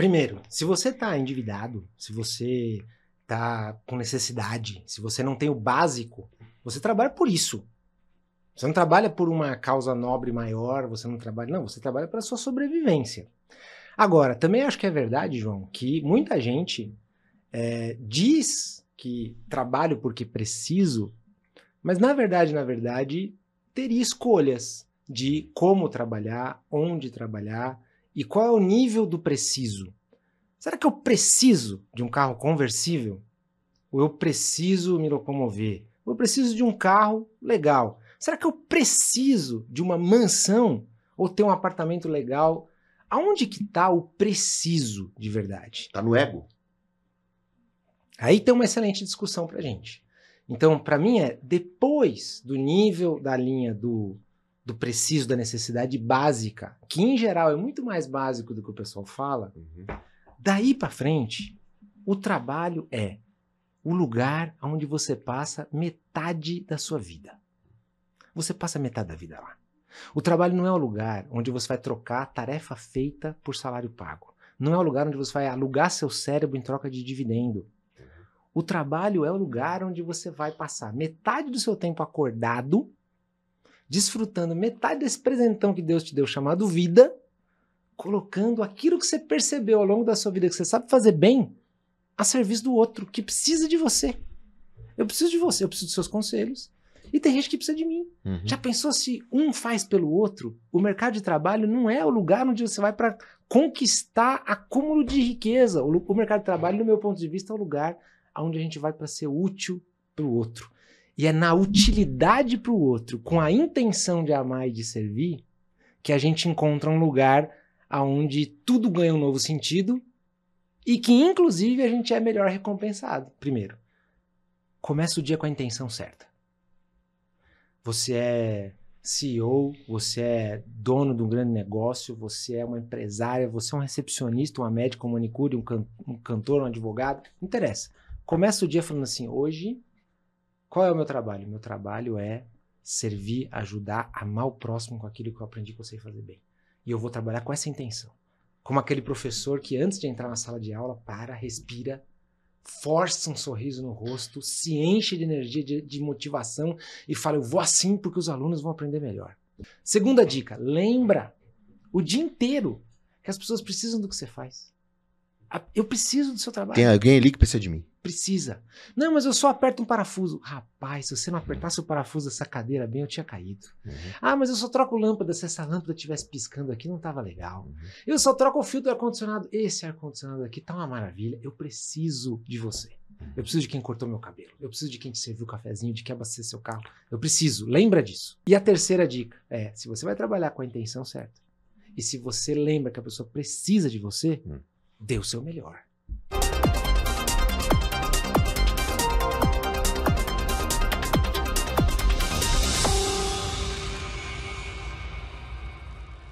Primeiro, se você está endividado, se você está com necessidade, se você não tem o básico, você trabalha por isso. Você não trabalha por uma causa nobre maior, você não trabalha. Não, você trabalha para sua sobrevivência. Agora, também acho que é verdade, João, que muita gente é, diz que trabalho porque preciso, mas na verdade, na verdade, teria escolhas de como trabalhar, onde trabalhar e qual é o nível do preciso? Será que eu preciso de um carro conversível? Ou eu preciso me locomover? Ou eu preciso de um carro legal? Será que eu preciso de uma mansão ou ter um apartamento legal? Aonde que está o preciso de verdade? Está no ego. Aí tem uma excelente discussão para gente. Então, para mim é depois do nível da linha do do preciso, da necessidade básica, que em geral é muito mais básico do que o pessoal fala, uhum. daí para frente, o trabalho é o lugar onde você passa metade da sua vida. Você passa metade da vida lá. O trabalho não é o lugar onde você vai trocar tarefa feita por salário pago. Não é o lugar onde você vai alugar seu cérebro em troca de dividendo. Uhum. O trabalho é o lugar onde você vai passar metade do seu tempo acordado desfrutando metade desse presentão que Deus te deu, chamado vida, colocando aquilo que você percebeu ao longo da sua vida, que você sabe fazer bem, a serviço do outro, que precisa de você. Eu preciso de você, eu preciso dos seus conselhos. E tem gente que precisa de mim. Uhum. Já pensou se um faz pelo outro? O mercado de trabalho não é o lugar onde você vai para conquistar acúmulo de riqueza. O, mercado de trabalho, no meu ponto de vista, é o lugar onde a gente vai para ser útil para o outro e é na utilidade para o outro, com a intenção de amar e de servir, que a gente encontra um lugar onde tudo ganha um novo sentido e que inclusive a gente é melhor recompensado. Primeiro, começa o dia com a intenção certa. Você é CEO, você é dono de um grande negócio, você é uma empresária, você é um recepcionista, uma médica, um manicure, um, can um cantor, um advogado, não interessa. Começa o dia falando assim: hoje qual é o meu trabalho? Meu trabalho é servir, ajudar, amar o próximo com aquilo que eu aprendi que eu sei fazer bem. E eu vou trabalhar com essa intenção. Como aquele professor que antes de entrar na sala de aula para, respira, força um sorriso no rosto, se enche de energia, de, de motivação e fala: eu vou assim porque os alunos vão aprender melhor. Segunda dica: lembra o dia inteiro que as pessoas precisam do que você faz. Eu preciso do seu trabalho. Tem alguém ali que precisa de mim. Precisa. Não, mas eu só aperto um parafuso. Rapaz, se você não apertasse o parafuso dessa cadeira bem, eu tinha caído. Uhum. Ah, mas eu só troco lâmpada. Se essa lâmpada estivesse piscando aqui, não estava legal. Uhum. Eu só troco o fio do ar-condicionado. Esse ar-condicionado aqui tá uma maravilha. Eu preciso de você. Uhum. Eu preciso de quem cortou meu cabelo. Eu preciso de quem te serviu o cafezinho, de quem abasteceu seu carro. Eu preciso. Lembra disso. E a terceira dica é: se você vai trabalhar com a intenção certa e se você lembra que a pessoa precisa de você, uhum. dê o seu melhor.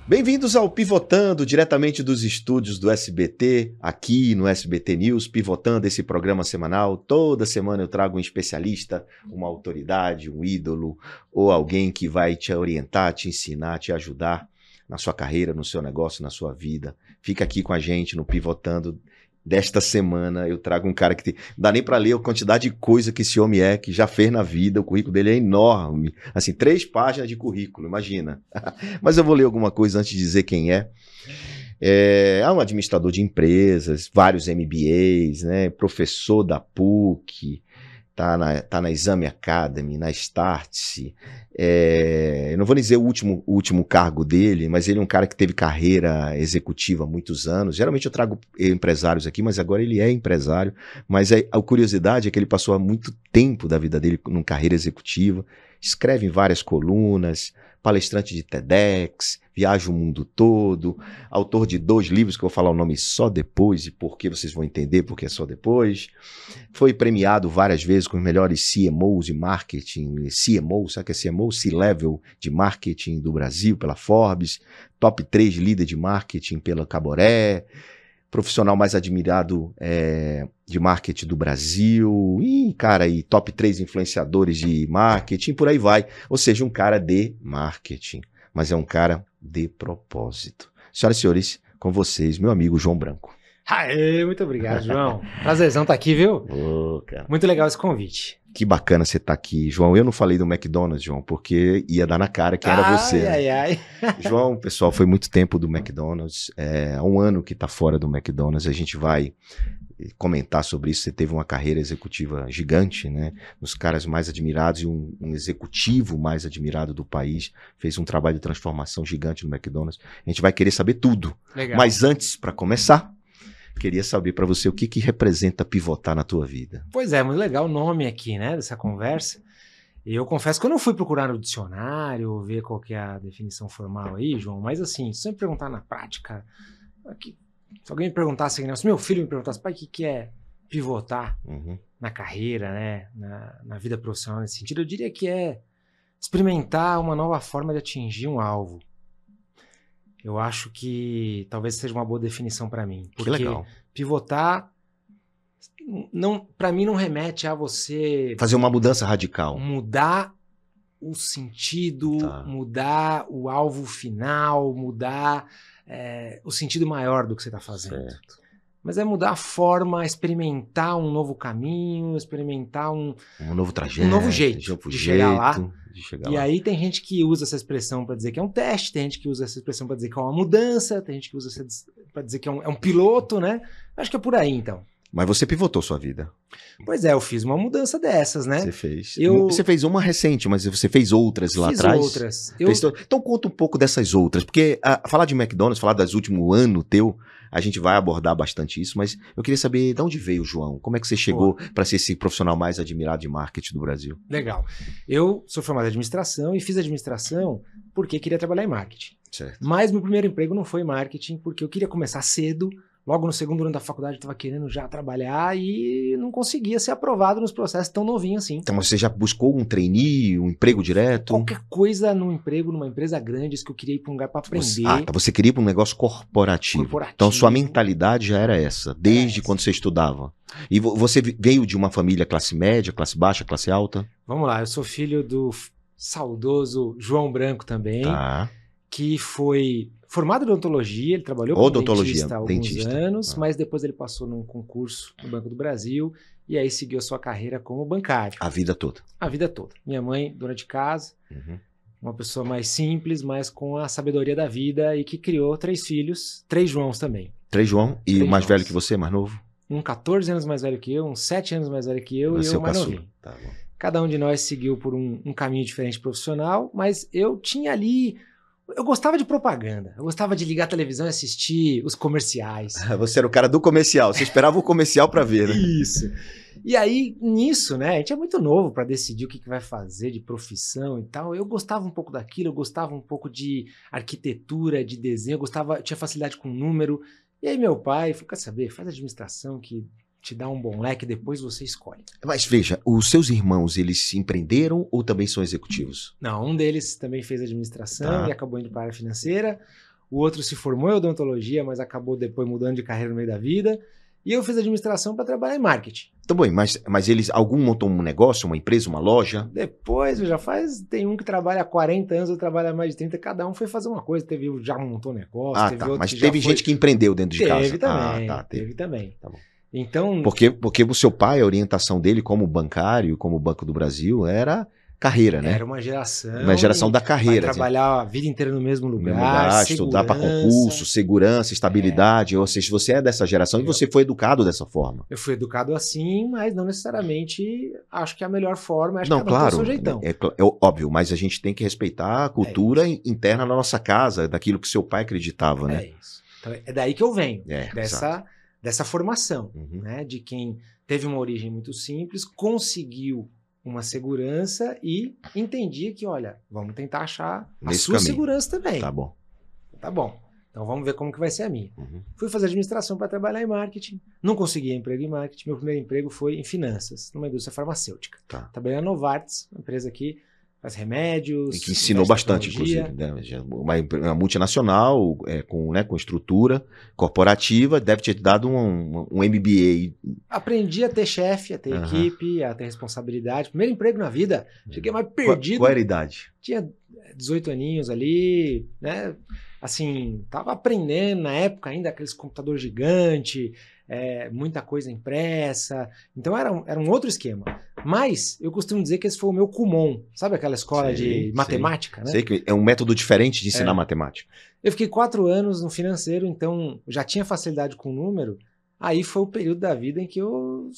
Bem-vindos ao Pivotando, diretamente dos estúdios do SBT, aqui no SBT News, pivotando esse programa semanal. Toda semana eu trago um especialista, uma autoridade, um ídolo ou alguém que vai te orientar, te ensinar, te ajudar na sua carreira, no seu negócio, na sua vida. Fica aqui com a gente no Pivotando desta semana eu trago um cara que tem, não dá nem para ler a quantidade de coisa que esse homem é, que já fez na vida, o currículo dele é enorme. Assim, três páginas de currículo, imagina. Mas eu vou ler alguma coisa antes de dizer quem é. É, é um administrador de empresas, vários MBAs, né, professor da PUC, tá na, tá na Exame Academy, na Startse. É, eu não vou dizer o último, o último cargo dele, mas ele é um cara que teve carreira executiva há muitos anos. Geralmente eu trago empresários aqui, mas agora ele é empresário. Mas a, é, a curiosidade é que ele passou há muito tempo da vida dele numa carreira executiva. Escreve em várias colunas, palestrante de TEDx, viaja o mundo todo, autor de dois livros que eu vou falar o nome só depois e porque vocês vão entender porque é só depois. Foi premiado várias vezes com os melhores CMOs de marketing, CMO, sabe que é CMO? C-level de marketing do Brasil pela Forbes, top 3 líder de marketing pela Caboré profissional mais admirado é, de marketing do Brasil, e, cara, e top 3 influenciadores de marketing, por aí vai. Ou seja, um cara de marketing, mas é um cara de propósito. Senhoras e senhores, com vocês, meu amigo João Branco. Aê, muito obrigado, João. Prazerzão estar tá aqui, viu? Oh, muito legal esse convite. Que bacana você estar tá aqui, João. Eu não falei do McDonald's, João, porque ia dar na cara que ai, era você. Né? Ai, ai, ai. João, pessoal, foi muito tempo do McDonald's. É um ano que está fora do McDonald's. A gente vai eh, comentar sobre isso. Você teve uma carreira executiva gigante, né? Nos caras mais admirados e um, um, executivo mais admirado do país fez um trabalho de transformação gigante no McDonald's. A gente vai querer saber tudo. Legal. Mas antes, para começar, Queria saber para você o que, que representa pivotar na tua vida. Pois é, muito legal o nome aqui, né, dessa conversa. E eu confesso que eu não fui procurar no dicionário, ver qual que é a definição formal aí, João, mas assim, se você me perguntar na prática, aqui, se alguém me perguntasse, se meu filho me perguntasse, pai, o que, que é pivotar uhum. na carreira, né, na, na vida profissional nesse sentido, eu diria que é experimentar uma nova forma de atingir um alvo. Eu acho que talvez seja uma boa definição para mim. Porque que legal. pivotar não para mim não remete a você fazer uma mudança radical. Mudar o sentido, tá. mudar o alvo final, mudar é, o sentido maior do que você está fazendo. Certo mas é mudar a forma, experimentar um novo caminho, experimentar um, um novo trajeto, um novo jeito de, jeito, chegar lá. De chegar e lá. aí tem gente que usa essa expressão para dizer que é um teste, tem gente que usa essa expressão para dizer que é uma mudança, tem gente que usa para dizer que é um, é um piloto, né? Acho que é por aí então. Mas você pivotou sua vida. Pois é, eu fiz uma mudança dessas, né? Você fez. Eu... Você fez uma recente, mas você fez outras lá fiz atrás? outras. Eu... Fez... Então conta um pouco dessas outras, porque a, ah, falar de McDonald's, falar das último ano teu, a gente vai abordar bastante isso, mas eu queria saber de onde veio o João, como é que você chegou para ser esse profissional mais admirado de marketing do Brasil? Legal. Eu sou formado em administração e fiz administração porque queria trabalhar em marketing. Certo. Mas meu primeiro emprego não foi marketing, porque eu queria começar cedo logo no segundo ano da faculdade estava querendo já trabalhar e não conseguia ser aprovado nos processos tão novinho assim. Então você já buscou um trainee, um emprego direto? Qualquer coisa num emprego, numa empresa grande, isso que eu queria ir para um lugar para aprender. Você, ah, tá, você queria ir para um negócio corporativo. corporativo. Então sua mentalidade já era essa, desde quando você estudava. E você veio de uma família classe média, classe baixa, classe alta? Vamos lá, eu sou filho do saudoso João Branco também, tá. que foi formado em odontologia, ele trabalhou como dentista há alguns dentista. anos, ah. mas depois ele passou num concurso no Banco do Brasil e aí seguiu a sua carreira como bancário. A vida toda. A vida toda. Minha mãe, dona de casa, uhum. uma pessoa mais simples, mas com a sabedoria da vida e que criou três filhos, três Joãos também. Três João e três o mais Joãos. velho que você, mais novo? Um 14 anos mais velho que eu, um 7 anos mais velho que eu O e eu mais novinho. Tá bom. Cada um de nós seguiu por um, um caminho diferente profissional, mas eu tinha ali eu gostava de propaganda. Eu gostava de ligar a televisão e assistir os comerciais. Você era o cara do comercial. Você esperava o comercial para ver, né? Isso. E aí, nisso, né? A gente é muito novo para decidir o que, que vai fazer de profissão e tal. Eu gostava um pouco daquilo. Eu gostava um pouco de arquitetura, de desenho. Eu gostava, tinha facilidade com número. E aí, meu pai falou: quer saber? Faz administração que te dá um bom leque, depois você escolhe. Mas veja, os seus irmãos, eles se empreenderam ou também são executivos? Não, um deles também fez administração tá. e acabou indo para a financeira. O outro se formou em odontologia, mas acabou depois mudando de carreira no meio da vida. E eu fiz administração para trabalhar em marketing. Tá bom, mas, mas eles, algum montou um negócio, uma empresa, uma loja? Depois, já faz, tem um que trabalha há 40 anos, outro trabalha há mais de 30, cada um foi fazer uma coisa, teve já montou negócio, ah, teve tá, outro Mas teve gente foi... que empreendeu dentro de teve casa. Ah, também, ah, tá, teve. teve também, teve também. Tá bom. Então. Porque, porque o seu pai, a orientação dele como bancário, como Banco do Brasil, era carreira, né? Era uma geração. Uma geração da carreira. Assim. trabalhar assim. a vida inteira no mesmo lugar. No lugar estudar para concurso, segurança, estabilidade. É. Ou seja, você é dessa geração eu, e você foi educado dessa forma. Eu fui educado assim, mas não necessariamente acho que é a melhor forma. Acho não, é claro. É, é, é, óbvio, mas a gente tem que respeitar a é cultura interna na nossa casa, daquilo que seu pai acreditava, né? É isso. Então, é daí que eu venho. É, dessa. Exato dessa formação, uhum. né? De quem teve uma origem muito simples, conseguiu uma segurança e entendia que, olha, vamos tentar achar Nesse a sua caminho. segurança também. Tá bom. Tá bom. Então vamos ver como que vai ser a minha. Uhum. Fui fazer administração para trabalhar em marketing, não consegui emprego em marketing. Meu primeiro emprego foi em finanças, numa indústria farmacêutica. Tá. Trabalhei na Novartis, uma empresa que faz remédios. E que ensinou bastante, inclusive. Né? É uma, uma multinacional é, com, né, com estrutura corporativa deve ter dado um, um, MBA. Aprendi a ter chefe, a ter uhum. equipe, a ter responsabilidade. Primeiro emprego na vida. Hum. Cheguei mais perdido. Qual, era a idade? Tinha 18 é, aninhos ali, né? Assim, tava aprendendo na época ainda aqueles computadores gigantes, é, muita coisa impressa. Então era um, era um outro esquema. Mas eu costumo dizer que esse foi o meu Kumon, sabe aquela escola de matemática, sei. né? Sei que é um método diferente de ensinar é. matemática. Eu fiquei quatro anos no financeiro, então já tinha facilidade com o número. Aí foi o período da vida em que eu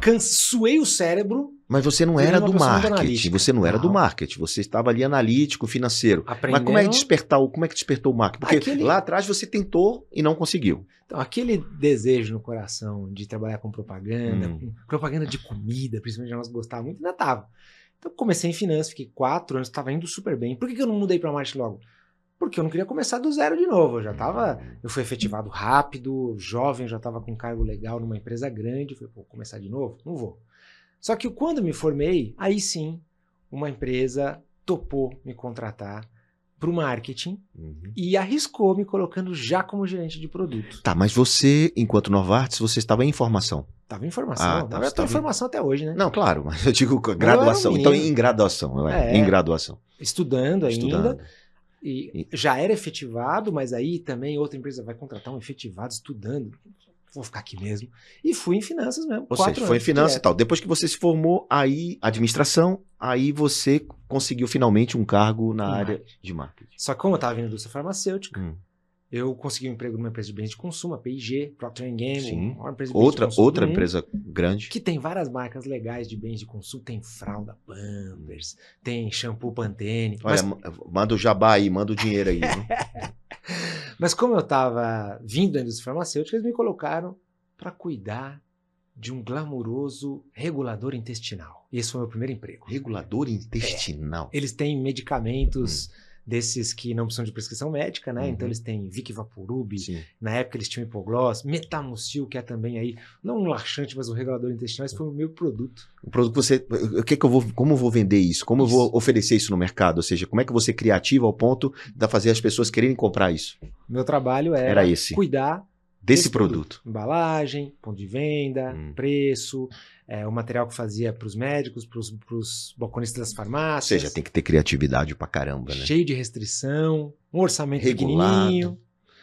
cansuei o cérebro mas tá você não era do marketing, você não era não. do marketing, você estava ali analítico, financeiro. Aprendendo... Mas como é que despertou, como é que despertou o marketing? Porque aquele... lá atrás você tentou e não conseguiu. Então, aquele desejo no coração de trabalhar com propaganda, hum. com propaganda de comida, principalmente nós gostávamos muito, ainda estava. Então comecei em finanças, fiquei quatro anos, estava indo super bem. Por que, que eu não mudei para marketing logo? Porque eu não queria começar do zero de novo. Eu já estava, hum. eu fui efetivado rápido, jovem, já estava com um cargo legal numa empresa grande. falei, pô, começar de novo? Não vou. Só que quando me formei, aí sim, uma empresa topou me contratar para o marketing uhum. e arriscou me colocando já como gerente de produto. Tá, mas você, enquanto Novartis, você estava em formação? Estava em formação. Ah, tá, em formação até hoje, né? Não, claro, mas eu digo graduação. Eu então, em graduação, é, em graduação. Estudando ainda. Estudando. e já era efetivado, mas aí também outra empresa vai contratar um efetivado estudando vou ficar aqui mesmo. E fui em finanças mesmo. Ou seja, foi em finanças e tal. Depois que você se formou, aí administração, aí você conseguiu finalmente um cargo na área de marketing. Só que como eu estava vindo da indústria farmacêutica, hum. eu consegui um emprego numa empresa de bens de consumo, a P&G, Procter Gamble, outra, outra empresa grande. Que tem várias marcas legais de bens de consumo, tem fralda Pampers, tem shampoo Pantene. Olha, mas... manda o jabá aí, manda o dinheiro aí. né? Mas como eu estava vindo da indústria farmacêutica, eles me colocaram para cuidar de um glamuroso regulador intestinal. Esse foi o meu primeiro emprego. Regulador intestinal? É. Eles têm medicamentos. Hum desses que não precisam de prescrição médica, né? Então, uhum. Então eles têm Vic Vaporub, Sim. na época eles tinham Hipogloss, Metamucil, que é também aí, não um laxante, mas um regulador intestinal, esse foi o meu produto. O produto que você, o que, é que eu vou, como eu vou vender isso? Como isso. eu vou oferecer isso no mercado? Ou seja, como é que você criativa ao ponto de fazer as pessoas quererem comprar isso? Meu trabalho era, é era esse. cuidar desse produto. produto. Embalagem, ponto de venda, hum. preço, é, o material que fazia para os médicos, para os balconistas das farmácias. Ou seja, tem que ter criatividade pra caramba, né? Cheio de restrição, um orçamento Regulado. pequenininho.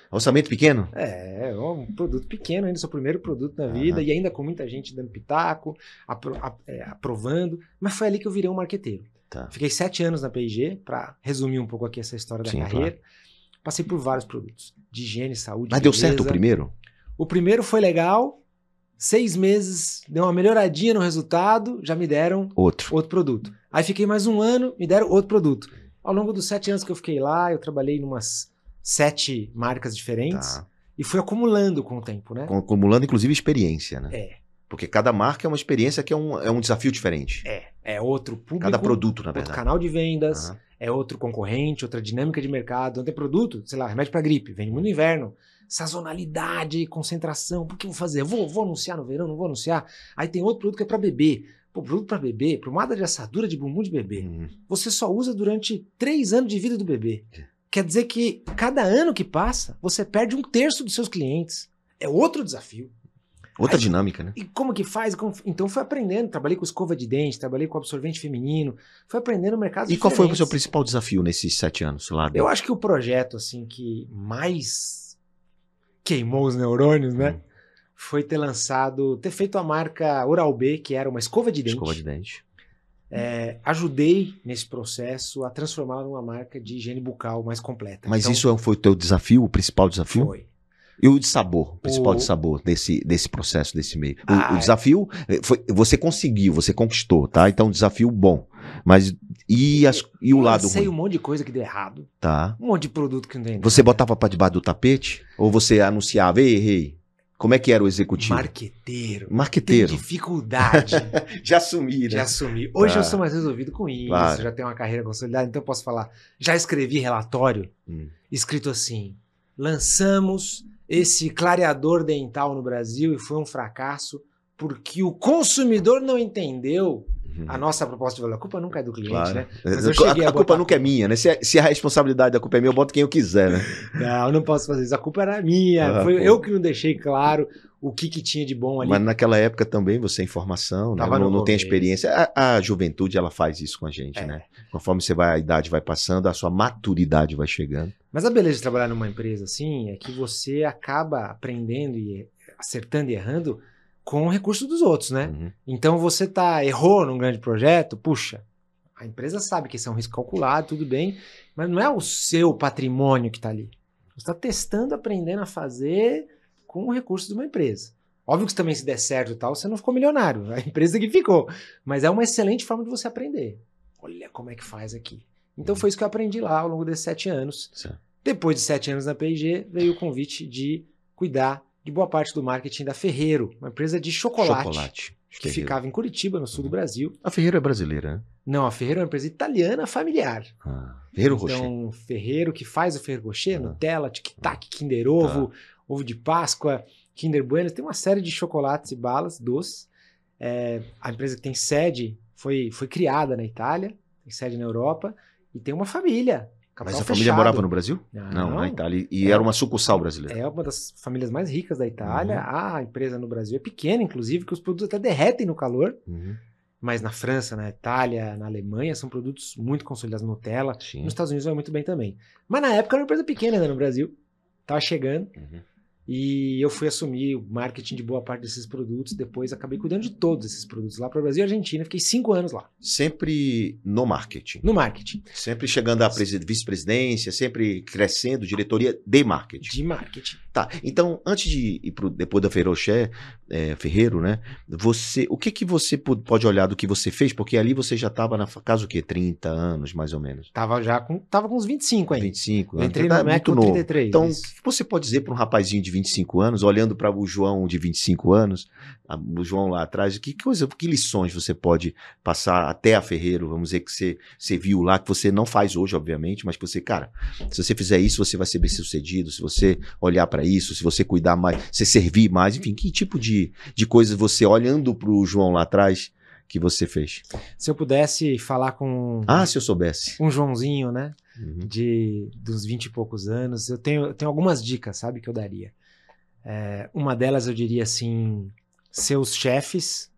Orçamento pequeno? É, é um produto pequeno, ainda seu primeiro produto na vida, uhum. e ainda com muita gente dando pitaco, apro é, aprovando. Mas foi ali que eu virei um marqueteiro. Tá. Fiquei sete anos na PIG, para resumir um pouco aqui essa história da Sim, carreira. Claro. Passei por vários produtos, de higiene, saúde. Mas beleza. deu certo o primeiro? O primeiro foi legal, seis meses, deu uma melhoradinha no resultado, já me deram outro, outro produto. Aí fiquei mais um ano, me deram outro produto. Ao longo dos sete anos que eu fiquei lá, eu trabalhei em umas sete marcas diferentes tá. e fui acumulando com o tempo, né? Acumulando, inclusive, experiência, né? É. Porque cada marca é uma experiência que é um, é um desafio diferente. É, é outro público. Cada produto, na verdade. Outro canal de vendas, uhum. é outro concorrente, outra dinâmica de mercado. Não tem produto, sei lá, remédio para gripe, vem no inverno sazonalidade, concentração. Por que eu vou fazer? Vou, vou anunciar no verão, não vou anunciar. Aí tem outro produto que é para bebê. Pô, produto para bebê, pomada de assadura de bumbum de bebê. Uhum. Você só usa durante três anos de vida do bebê. É. Quer dizer que cada ano que passa, você perde um terço dos seus clientes. É outro desafio. Outra Aí, dinâmica, né? E como que faz? Como... Então foi aprendendo. Trabalhei com escova de dente, trabalhei com absorvente feminino. Foi aprendendo o mercado. E diferentes. qual foi o seu principal desafio nesses sete anos lá? Eu acho que o projeto assim que mais queimou os neurônios, né? Hum. Foi ter lançado, ter feito a marca Oral B, que era uma escova de dente. Escova de dente. É, ajudei nesse processo a transformá-la numa marca de higiene bucal mais completa. Mas então, isso foi o teu desafio, o principal desafio? Foi. E o de sabor, o principal o... de sabor desse, desse processo, desse meio. O, ah, o é. desafio, eh, foi, você conseguiu, você conquistou, tá? Então, um desafio bom. Mas e, as, e o eu lado ruim? um monte de coisa que deu errado. Tá. Um monte de produto que não deu Você botava para debaixo do tapete? Ou você anunciava, ei, errei? Como é que era o executivo? Marqueteiro. Marqueteiro. Tem dificuldade. já assumi, né? Já assumi. Hoje ah. eu sou mais resolvido com isso, claro. já tenho uma carreira consolidada, então eu posso falar. Já escrevi relatório hum. escrito assim: lançamos esse clareador dental no Brasil e foi um fracasso porque o consumidor não entendeu Uhum. A nossa proposta de valor, a culpa nunca é do cliente, claro. né? É, a, a, a culpa nunca é minha, né? Se, a, se a responsabilidade da culpa é minha, eu boto quem eu quiser, né? não, eu não posso fazer isso. A culpa era minha. Ah, Foi pô. eu que não deixei claro o que, que tinha de bom ali. Mas naquela época também você é informação, né? não, não tem experiência. A, a, juventude ela faz isso com a gente, é. né? Conforme você vai, a idade vai passando, a sua maturidade vai chegando. Mas a beleza de trabalhar numa empresa assim é que você acaba aprendendo e acertando e errando com o recurso dos outros, né? Uhum. Então você tá errou num grande projeto, puxa, a empresa sabe que isso é um risco calculado, tudo bem, mas não é o seu patrimônio que está ali. Você está testando, aprendendo a fazer com o recurso de uma empresa. Óbvio que também se der certo e tal, você não ficou milionário, a empresa que ficou. Mas é uma excelente forma de você aprender. Olha como é que faz aqui. Então uhum. foi isso que eu aprendi lá ao longo desses sete anos. Sim. Depois de sete anos na PIG, veio o convite de cuidar de boa parte do marketing da Ferreiro, uma empresa de chocolate, chocolate. que Ferreiro. ficava em Curitiba, no sul uhum. do Brasil. A Ferreiro é brasileira, né? Não, a Ferreiro é uma empresa italiana familiar. Ah, Ferreiro então, Rocher. Então, Ferreiro que faz o Ferreiro Rocher, ah. Nutella, Tic Tac, Kinder Ovo, tá. Ovo de Páscoa, Kinder Bueno, tem uma série de chocolates e balas doces. É, a empresa que tem sede foi, foi criada na Itália, tem sede na Europa, e tem uma família mas a fechado. família morava no Brasil? Não, ah, não na Itália. E é, era uma sucursal brasileira. É uma das famílias mais ricas da Itália. Uhum. A empresa no Brasil é pequena, inclusive, que os produtos até derretem no calor. Uhum. Mas na França, na Itália, na Alemanha, são produtos muito consolidados. Nutella. Sim. Nos Estados Unidos vai é muito bem também. Mas na época era uma empresa pequena né, no Brasil. Estava chegando. Uhum. E eu fui assumir o marketing de boa parte desses produtos. Depois acabei cuidando de todos esses produtos lá para o Brasil e Argentina. Fiquei cinco anos lá. Sempre no marketing. No marketing. Sempre chegando à vice-presidência, sempre crescendo, diretoria de marketing. De marketing. Tá, então, antes de ir pro, depois da Feroché, é, Ferreiro, né? Você, o que que você pode olhar do que você fez? Porque ali você já estava na casa o quê? 30 anos, mais ou menos. Tava já com, tava com uns 25 ainda. 25 anos. Entrei na então tá no muito novo. 33, então, isso. você pode dizer para um rapazinho de 25 anos, olhando para o João de 25 anos, a, o João lá atrás, que coisa, que lições você pode passar até a Ferreiro, vamos dizer que você, você viu lá, que você não faz hoje, obviamente, mas que você, cara, se você fizer isso, você vai ser bem sucedido, se você olhar para isso, se você cuidar mais, se servir mais, enfim, que tipo de, de coisas você, olhando para o João lá atrás, que você fez? Se eu pudesse falar com. Ah, se eu soubesse. Um Joãozinho, né? Uhum. De dos vinte e poucos anos, eu tenho, eu tenho algumas dicas, sabe, que eu daria. É, uma delas eu diria assim: seus chefes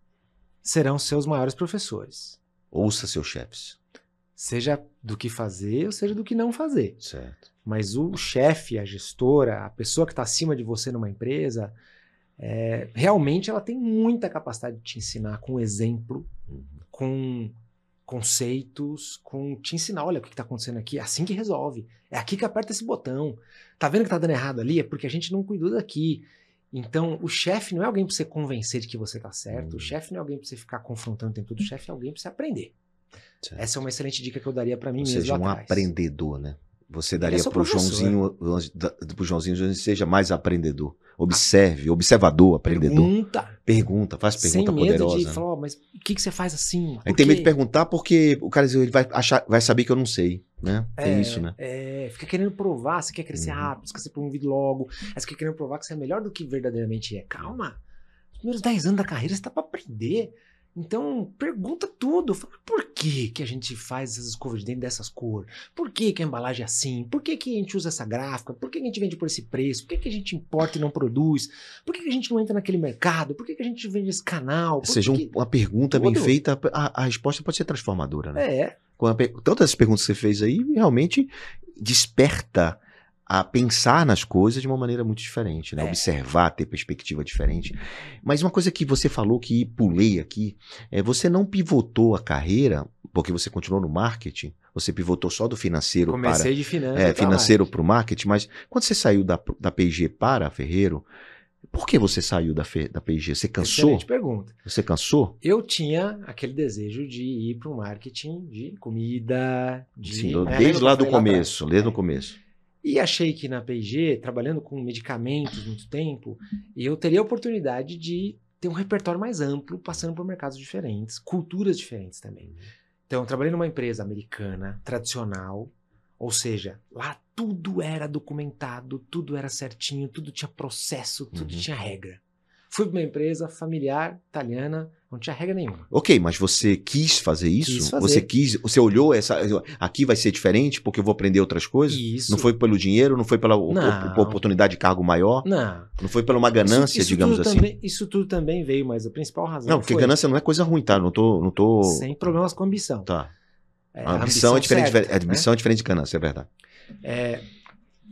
serão seus maiores professores. Ouça seus chefes. Seja do que fazer ou seja do que não fazer. Certo. Mas o chefe, a gestora, a pessoa que está acima de você numa empresa, é, realmente ela tem muita capacidade de te ensinar com exemplo, com conceitos, com te ensinar, olha o que está acontecendo aqui, é assim que resolve, é aqui que aperta esse botão, tá vendo que tá dando errado ali? É porque a gente não cuidou daqui. Então, o chefe não é alguém para você convencer de que você tá certo, o uhum. chefe não é alguém para você ficar confrontando o tempo todo, o chefe é alguém para você aprender. Certo. Essa é uma excelente dica que eu daria para mim Ou mesmo. seja, um atrás. aprendedor, né? você é daria para o Joãozinho, pro Joãozinho, seja mais aprendedor. Observe, observador, aprendedor. Pergunta. Pergunta, faz pergunta Sem medo poderosa. De né? falar, oh, mas o que, que você faz assim? Aí tem medo de perguntar porque o cara ele vai, achar, vai saber que eu não sei, né? É, é isso, né? É, fica querendo provar, você quer crescer uhum. rápido, você quer ser promovido logo, você quer querendo provar que você é melhor do que verdadeiramente é. é. Calma. Os primeiros 10 anos da carreira você tá para aprender. Então, pergunta tudo. Fala, por que, que a gente faz essas escovas de dente dessas cores? Por que, que a embalagem é assim? Por que, que a gente usa essa gráfica? Por que, que a gente vende por esse preço? Por que, que a gente importa e não produz? Por que, que a gente não entra naquele mercado? Por que, que a gente vende esse canal? Por seja, que... uma pergunta bem feita, a, a, resposta pode ser transformadora, né? É. Com a, todas as perguntas que você fez aí, realmente desperta a pensar nas coisas de uma maneira muito diferente, né? É. Observar, ter perspectiva diferente. Mas uma coisa que você falou que pulei aqui, é você não pivotou a carreira porque você continuou no marketing. Você pivotou só do financeiro Comecei para de é, financeiro para o marketing. Mas quando você saiu da, da P&G para Ferreiro, por que você saiu da, da P&G? Você cansou? Excelente pergunta. Você cansou? Eu tinha aquele desejo de ir para o marketing de comida, de... Sim, né? desde lá do começo, lá desde é. no começo. E achei que na PG, trabalhando com medicamentos muito tempo, eu teria a oportunidade de ter um repertório mais amplo, passando por mercados diferentes, culturas diferentes também. Né? Então, eu trabalhei numa empresa americana, tradicional, ou seja, lá tudo era documentado, tudo era certinho, tudo tinha processo, tudo uhum. tinha regra. Fui para uma empresa familiar, italiana, não tinha regra nenhuma. Ok, mas você quis fazer isso? Quis fazer. Você quis, você olhou essa, aqui vai ser diferente porque eu vou aprender outras coisas? Isso. Não foi pelo dinheiro, não foi pela não. oportunidade de cargo maior? Não. Não foi pela uma ganância, isso, isso digamos assim? Também, isso tudo também veio, mas a principal razão Não, porque foi... ganância não é coisa ruim, tá? Não tô, não tô... Sem problemas com ambição. Tá. É, a ambição, ambição, é diferente, certa, de, a né? ambição né? é diferente de ganância, é verdade. É,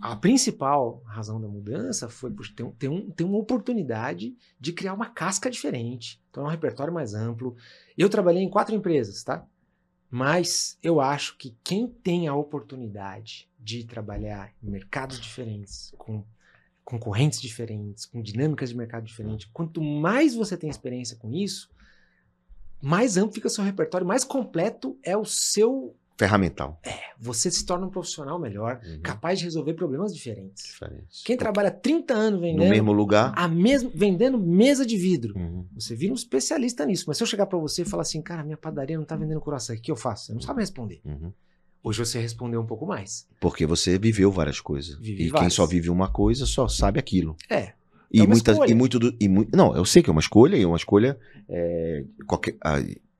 a principal razão da mudança foi por ter, um, ter, um, ter, uma oportunidade de criar uma casca diferente, então um repertório mais amplo. Eu trabalhei em quatro empresas, tá? Mas eu acho que quem tem a oportunidade de trabalhar em mercados diferentes, com concorrentes diferentes, com dinâmicas de mercado diferentes, quanto mais você tem experiência com isso, mais amplo fica o seu repertório, mais completo é o seu Ferramental. É, você se torna um profissional melhor, uhum. capaz de resolver problemas diferentes. Diferentes. Quem é. trabalha 30 anos vendendo. No mesmo lugar. A mesmo, vendendo mesa de vidro. Uhum. Você vira um especialista nisso. Mas se eu chegar para você e falar assim, cara, minha padaria não tá vendendo coração, o que eu faço? Você não sabe responder. Uhum. Hoje você respondeu um pouco mais. Porque você viveu várias coisas. Vivi e várias. quem só vive uma coisa só sabe aquilo. É. é e, é muitas, e muito do, e mu, Não, eu sei que é uma escolha, e é uma escolha. É, qualquer,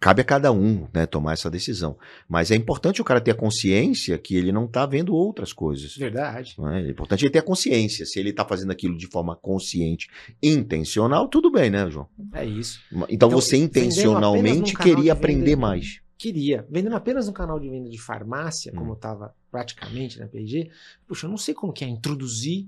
cabe a cada um né, tomar essa decisão. Mas é importante o cara ter a consciência que ele não está vendo outras coisas. Verdade. Né? É importante ele ter a consciência. Se ele está fazendo aquilo de forma consciente, intencional, tudo bem, né, João? É isso. Então, então você intencionalmente queria aprender mais. Queria. Vendendo apenas um canal de venda de farmácia, como hum. eu estava praticamente na PG, puxa, eu não sei como que é introduzir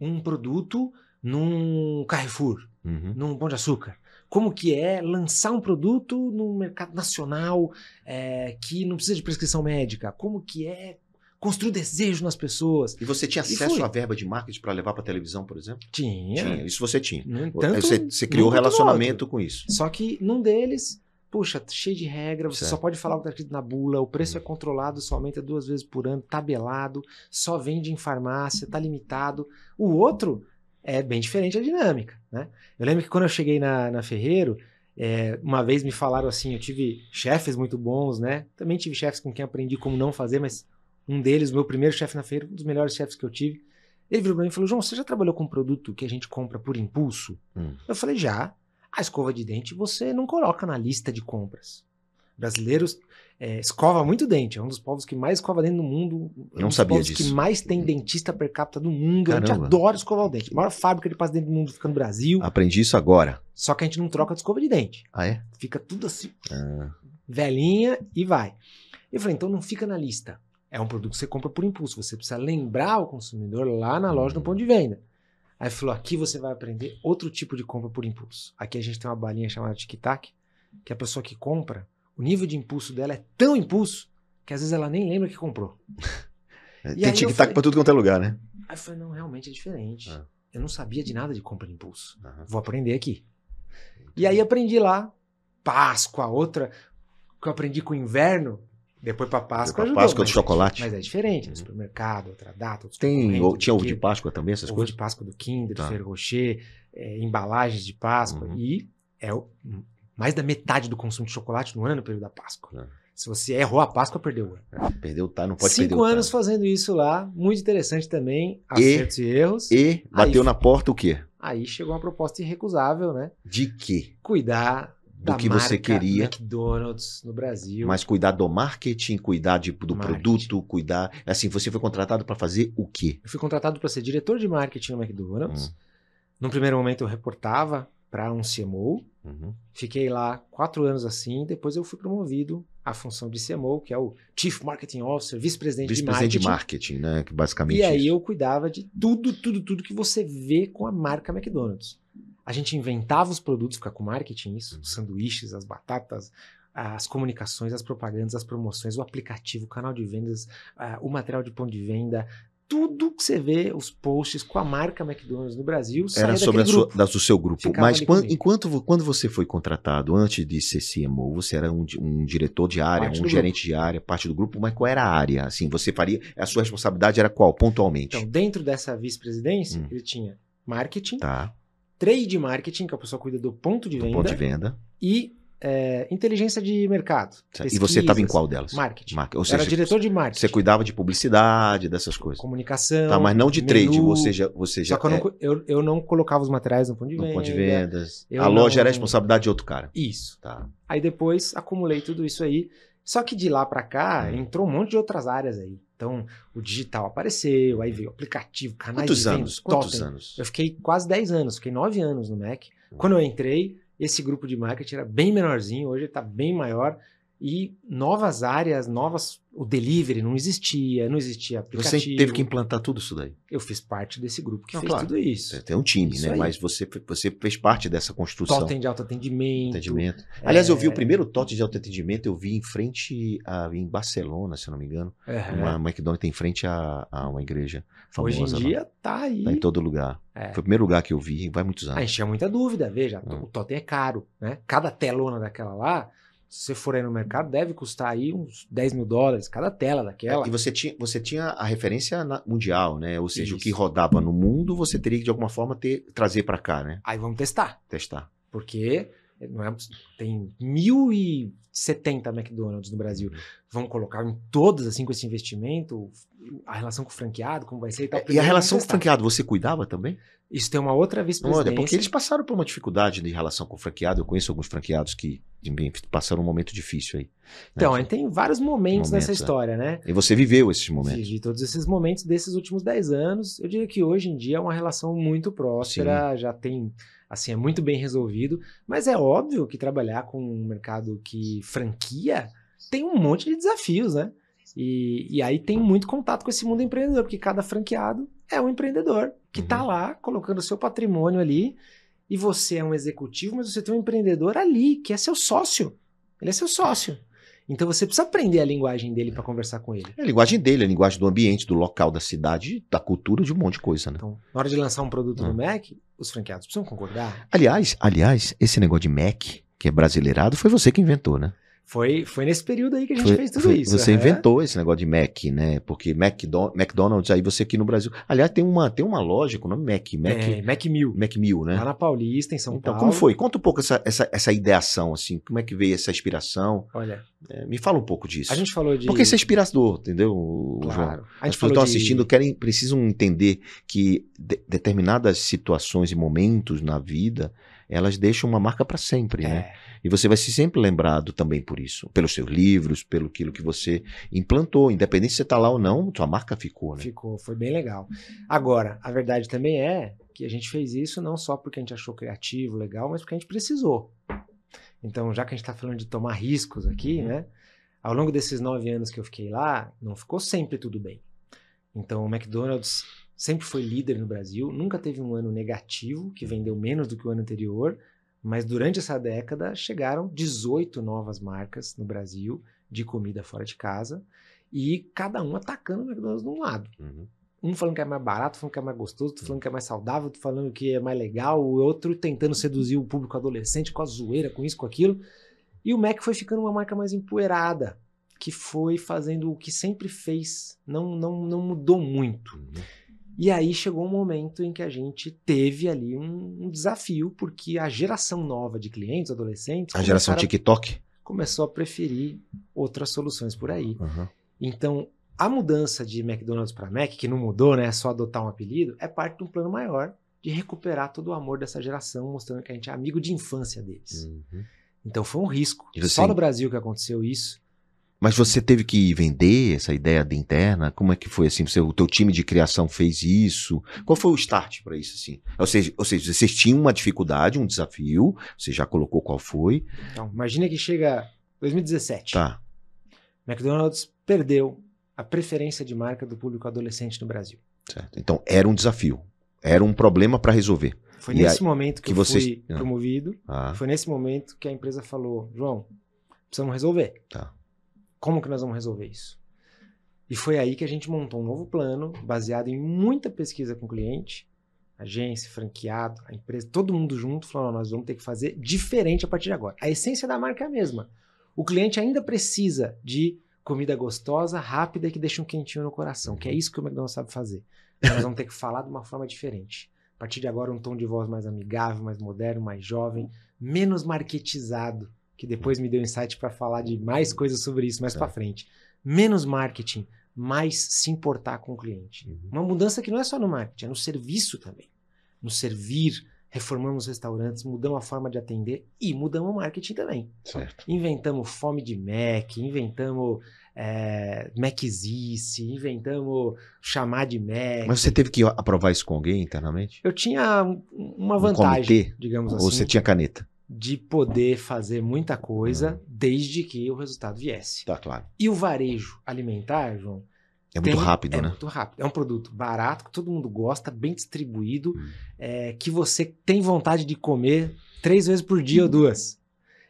um produto num Carrefour, uhum. num Pão de Açúcar como que é lançar um produto no mercado nacional é, que não precisa de prescrição médica, como que é construir desejo nas pessoas. E você tinha acesso à verba de marketing para levar para televisão, por exemplo? Tinha. tinha. Isso você tinha. No entanto, você, você criou um relacionamento com isso. Só que num deles, puxa, tá cheio de regra, você certo. só pode falar o que está escrito na bula, o preço é hum. controlado, só aumenta duas vezes por ano, tabelado, só vende em farmácia, está limitado. O outro é bem diferente a dinâmica, né? Eu lembro que quando eu cheguei na, na Ferreiro, é, uma vez me falaram assim, eu tive chefes muito bons, né? Também tive chefes com quem aprendi como não fazer, mas um deles, meu primeiro chefe na Ferreiro, um dos melhores chefes que eu tive, ele virou pra mim e falou, João, você já trabalhou com um produto que a gente compra por impulso? Hum. Eu falei, já. A escova de dente você não coloca na lista de compras. Brasileiros é, escova muito dente. É um dos povos que mais escova dente no mundo. Não um sabia povos disso. que mais tem dentista per capita do mundo. Caramba. A gente adora escovar o dente. A maior fábrica de pasta dente do mundo fica no Brasil. Aprendi isso agora. Só que a gente não troca de escova de dente. Ah, é? Fica tudo assim, ah. velhinha e vai. Eu falei, então não fica na lista. É um produto que você compra por impulso. Você precisa lembrar o consumidor lá na loja, no hum. ponto de venda. Aí falou, aqui você vai aprender outro tipo de compra por impulso. Aqui a gente tem uma balinha chamada tic-tac, que a pessoa que compra o nível de impulso dela é tão impulso que às vezes ela nem lembra que comprou. É, tem tic-tac pra tudo quanto é lugar, né? Aí eu falei, não, realmente é diferente. Ah. Eu não sabia de nada de compra de impulso. Vou aprender aqui. E aí aprendi lá, Páscoa, outra que eu aprendi com o inverno, depois para Páscoa. Pra ajudou, Páscoa do é chocolate. Mas é diferente, no uhum. supermercado, outra data. Tem, ou, tinha ovo de Páscoa também, essas ovo coisas? Ovo de Páscoa do Kinder, tá. do Ferrocher, é, embalagens de Páscoa. Uhum. E é mais da metade do consumo de chocolate no ano no é período da Páscoa. É. Se você errou a Páscoa, perdeu o ano. É, perdeu tá, não pode Cinco perder Cinco tá. anos tá. fazendo isso lá, muito interessante também, acertos e, e erros. E bateu aí, na porta o quê? Aí chegou uma proposta irrecusável, né? De quê? Cuidar do que você queria. McDonald's no Brasil. Mas cuidar do marketing, cuidar de, do marketing. produto, cuidar. É assim, você foi contratado para fazer o quê? Eu fui contratado para ser diretor de marketing no McDonald's. Hum. Num primeiro momento eu reportava para um CMO, Uhum. Fiquei lá quatro anos assim, depois eu fui promovido à função de CMO, que é o Chief Marketing Officer, vice-presidente vice de marketing. Vice-presidente de marketing, né? Que basicamente. E aí eu cuidava de tudo, tudo, tudo que você vê com a marca McDonald's. A gente inventava os produtos, ficava com marketing, isso, os uhum. sanduíches, as batatas, as comunicações, as propagandas, as promoções, o aplicativo, o canal de vendas, ah, o material de ponto de venda, tudo que você vê, os posts com a marca McDonald's no Brasil, era sobre a sua, da, do seu grupo. Ficava Mas quando, enquanto, quando você foi contratado, antes de ser CMO, você era um, um diretor de área, parte um gerente grupo. de área, parte do grupo. Mas qual era a área? Assim, você faria? A sua responsabilidade era qual, pontualmente? Então, dentro dessa vice-presidência, hum. ele tinha marketing, tá. trade marketing, que a pessoa cuida do ponto de do venda, ponto de venda, e é, inteligência de mercado. E você estava em qual delas? Marketing. Marketing. Ou seja, era diretor de marketing. Você cuidava de publicidade, dessas coisas. Comunicação. Tá, mas não de menu, trading, ou seja, você já. Só que eu, é... não, eu, eu, não colocava os materiais no ponto de venda. No ponto de vendas. A não... loja era a responsabilidade de outro cara. Isso. Tá. Aí depois acumulei tudo isso aí. Só que de lá para cá é. entrou um monte de outras áreas aí. Então, o digital apareceu, aí veio aplicativo, canais Quantos de vendas, anos? Quantos anos? Eu fiquei quase 10 anos, fiquei 9 anos no Mac. Hum. Quando eu entrei, esse grupo de marketing era bem menorzinho, hoje está bem maior, e novas áreas, novas. O delivery não existia, não existia aplicativo. Você teve que implantar tudo isso daí? Eu fiz parte desse grupo que não, fez claro, tudo isso. É, tem um time, isso né? Aí. Mas você, você fez parte dessa construção. Totem de autoatendimento. Atendimento. Aliás, é... eu vi o é. primeiro totem de autoatendimento, eu vi em frente a, em Barcelona, se eu não me engano. É. Uma McDonald's tem frente a, a, uma igreja famosa. Hoje em dia lá. tá aí. Tá em todo lugar. É. Foi o primeiro lugar que eu vi, vai muitos ah, anos. Aí tinha muita dúvida, veja, hum. o totem é caro, né? Cada telona daquela lá se você for aí no mercado, deve custar aí uns 10 mil dólares cada tela é, daquela. É, e você tinha, você tinha a referência na, mundial, né? Ou seja, Isso. o que rodava no mundo, você teria que de alguma forma ter, trazer para cá, né? Aí vamos testar. Testar. Porque não é, tem 1.070 McDonald's no Brasil. Uhum. Vamos colocar em todas, assim, com esse investimento, a relação com o franqueado, como vai ser e tal. É, e a relação com o franqueado, você cuidava também? Isso tem uma outra vice-presidência. Porque eles passaram por uma dificuldade em relação com o franqueado. Eu conheço alguns franqueados que passaram um momento difícil aí. Né? Então, tem vários momentos, momentos nessa é. história, né? E você viveu esses momentos. Vivi todos esses momentos desses últimos 10 anos. Eu diria que hoje em dia é uma relação muito próspera, Sim. já tem assim, é muito bem resolvido, mas é óbvio que trabalhar com um mercado que franquia tem um monte de desafios, né? E, e aí tem muito contato com esse mundo empreendedor, porque cada franqueado é um empreendedor que está uhum. lá colocando seu patrimônio ali e você é um executivo, mas você tem um empreendedor ali que é seu sócio. Ele é seu sócio. Então você precisa aprender a linguagem dele para conversar com ele. É a linguagem dele, a linguagem do ambiente, do local, da cidade, da cultura, de um monte de coisa, né? Então, na hora de lançar um produto uhum. no hum. Mac os franqueados precisam concordar. Aliás, aliás, esse negócio de Mac que é brasileirado, foi você que inventou, né? Foi, foi nesse período aí que a gente foi, fez tudo foi, isso. Você é. inventou esse negócio de Mac, né? Porque McDo McDonald's, aí você aqui no Brasil. Aliás, tem uma, tem uma loja com o nome Mac. Mac, é, Mac Mil. Mac Mil, né? Lá na Paulista, em São então, Paulo. Então, como foi? Conta um pouco essa, essa, essa ideação, assim. Como é que veio essa inspiração? Olha. É, me fala um pouco disso. A gente falou de. Porque isso é inspirador, entendeu, claro. João? As pessoas estão de... assistindo, querem, precisam entender que de, determinadas situações e momentos na vida elas deixam uma marca para sempre, né? é. né? E você vai ser sempre lembrado também por isso, pelos seus livros, pelo aquilo que você implantou, independente se você está lá ou não, sua marca ficou, né? Ficou, foi bem legal. Agora, a verdade também é que a gente fez isso não só porque a gente achou criativo, legal, mas porque a gente precisou. Então, já que a gente está falando de tomar riscos aqui, uhum. né? Ao longo desses nove anos que eu fiquei lá, não ficou sempre tudo bem. Então, o McDonald's sempre foi líder no Brasil, nunca teve um ano negativo, que vendeu menos do que o ano anterior, mas durante essa década chegaram 18 novas marcas no Brasil de comida fora de casa e cada um atacando o McDonald's de um lado. Uhum. Um falando que é mais barato, falando que é mais gostoso, falando que é mais saudável, falando que é mais legal, o outro tentando seduzir o público adolescente com a zoeira, com isso, com aquilo. E o Mac foi ficando uma marca mais empoeirada, que foi fazendo o que sempre fez, não, não, não mudou muito. Uhum. E aí chegou um momento em que a gente teve ali um, um desafio, porque a geração nova de clientes, adolescentes. A geração TikTok? Começou a preferir outras soluções por aí. Uhum. Então, a mudança de McDonald's para Mac, que não mudou, né? É só adotar um apelido, é parte de um plano maior de recuperar todo o amor dessa geração, mostrando que a gente é amigo de infância deles. Uhum. Então foi um risco. Isso Só sim. no Brasil que aconteceu isso. Mas você teve que vender essa ideia de interna? Como é que foi assim? Você, o teu time de criação fez isso? Qual foi o start para isso assim? Ou seja, ou seja, vocês tinham uma dificuldade, um desafio. Você já colocou qual foi? Então, imagina que chega 2017. Tá. McDonald's perdeu a preferência de marca do público adolescente no Brasil. Certo. Então era um desafio, era um problema para resolver. Foi e nesse momento que, que eu fui ah. promovido. Ah. Foi nesse momento que a empresa falou, João, precisamos resolver. Tá. Como que nós vamos resolver isso? E foi aí que a gente montou um novo plano, baseado em muita pesquisa com o cliente, agência, franqueado, a empresa, todo mundo junto, falando: nós vamos ter que fazer diferente a partir de agora. A essência da marca é a mesma. O cliente ainda precisa de comida gostosa, rápida e que deixa um quentinho no coração, que é isso que o McDonald's sabe fazer. nós vamos ter que falar de uma forma diferente. A partir de agora, um tom de voz mais amigável, mais moderno, mais jovem, menos marketizado que depois me deu insight para falar de mais coisas sobre isso mais para tá. frente. Menos marketing, mais se importar com o cliente. Uhum. Uma mudança que não é só no marketing, é no serviço também. No servir, reformamos restaurantes, mudamos a forma de atender e mudamos o marketing também. Certo. Inventamos fome de Mac, inventamos é, Maczice, inventamos chamar de Mac. Mas você teve que aprovar isso com alguém internamente? Eu tinha uma vantagem, um digamos assim. Ou você assim. tinha caneta? de poder fazer muita coisa uhum. desde que o resultado viesse. Tá claro. E o varejo alimentar, João? É muito tem, rápido, é né? É muito rápido. É um produto barato, que todo mundo gosta, bem distribuído, hum. é, que você tem vontade de comer três vezes por dia hum. ou duas.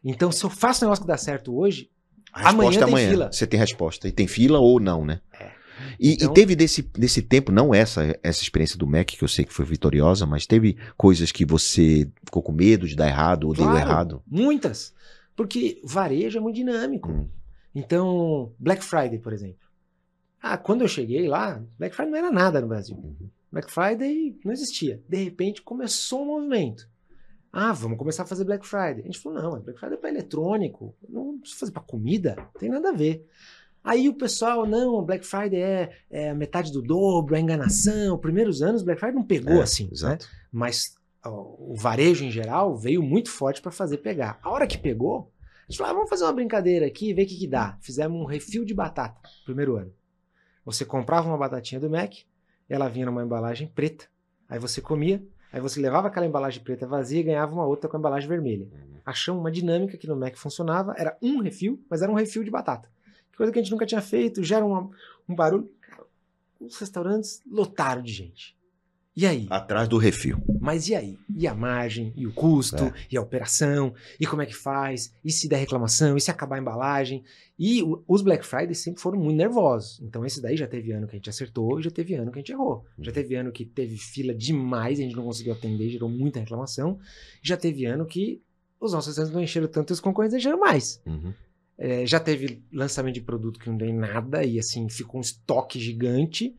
Então, se eu faço um negócio que dá certo hoje, amanhã, é amanhã tem fila. Você tem resposta. E tem fila ou não, né? É. E, então... e, teve desse, desse tempo, não essa, essa experiência do Mac, que eu sei que foi vitoriosa, mas teve coisas que você ficou com medo de dar errado ou claro, deu errado? Muitas. Porque varejo é muito dinâmico. Hum. Então, Black Friday, por exemplo. Ah, quando eu cheguei lá, Black Friday não era nada no Brasil. Uhum. Black Friday não existia. De repente começou um movimento. Ah, vamos começar a fazer Black Friday. A gente falou: não, Black Friday é para eletrônico, não precisa fazer para comida, não tem nada a ver. Aí o pessoal, não, Black Friday é, é metade do dobro, é enganação. Primeiros anos, Black Friday não pegou é, assim, né? exato. Né? Mas ó, o varejo em geral veio muito forte para fazer pegar. A hora que pegou, a gente falou, ah, vamos fazer uma brincadeira aqui e ver o que, que dá. Fizemos um refil de batata, primeiro ano. Você comprava uma batatinha do Mac, ela vinha numa embalagem preta, aí você comia, aí você levava aquela embalagem preta vazia e ganhava uma outra com a embalagem vermelha. Uhum. Achamos uma dinâmica que no Mac funcionava, era um refil, mas era um refil de batata coisa que a gente nunca tinha feito, gera uma, um barulho. Os restaurantes lotaram de gente. E aí? Atrás do refil. Mas e aí? E a margem? E o custo? É. E a operação? E como é que faz? E se der reclamação? E se acabar a embalagem? E o, os Black Friday sempre foram muito nervosos. Então esse daí já teve ano que a gente acertou e já teve ano que a gente errou. Uhum. Já teve ano que teve fila demais e a gente não conseguiu atender, gerou muita reclamação. Já teve ano que os nossos restaurantes não encheram tanto e os concorrentes encheram mais. Uhum. É, já teve lançamento de produto que não deu em nada e assim ficou um estoque gigante.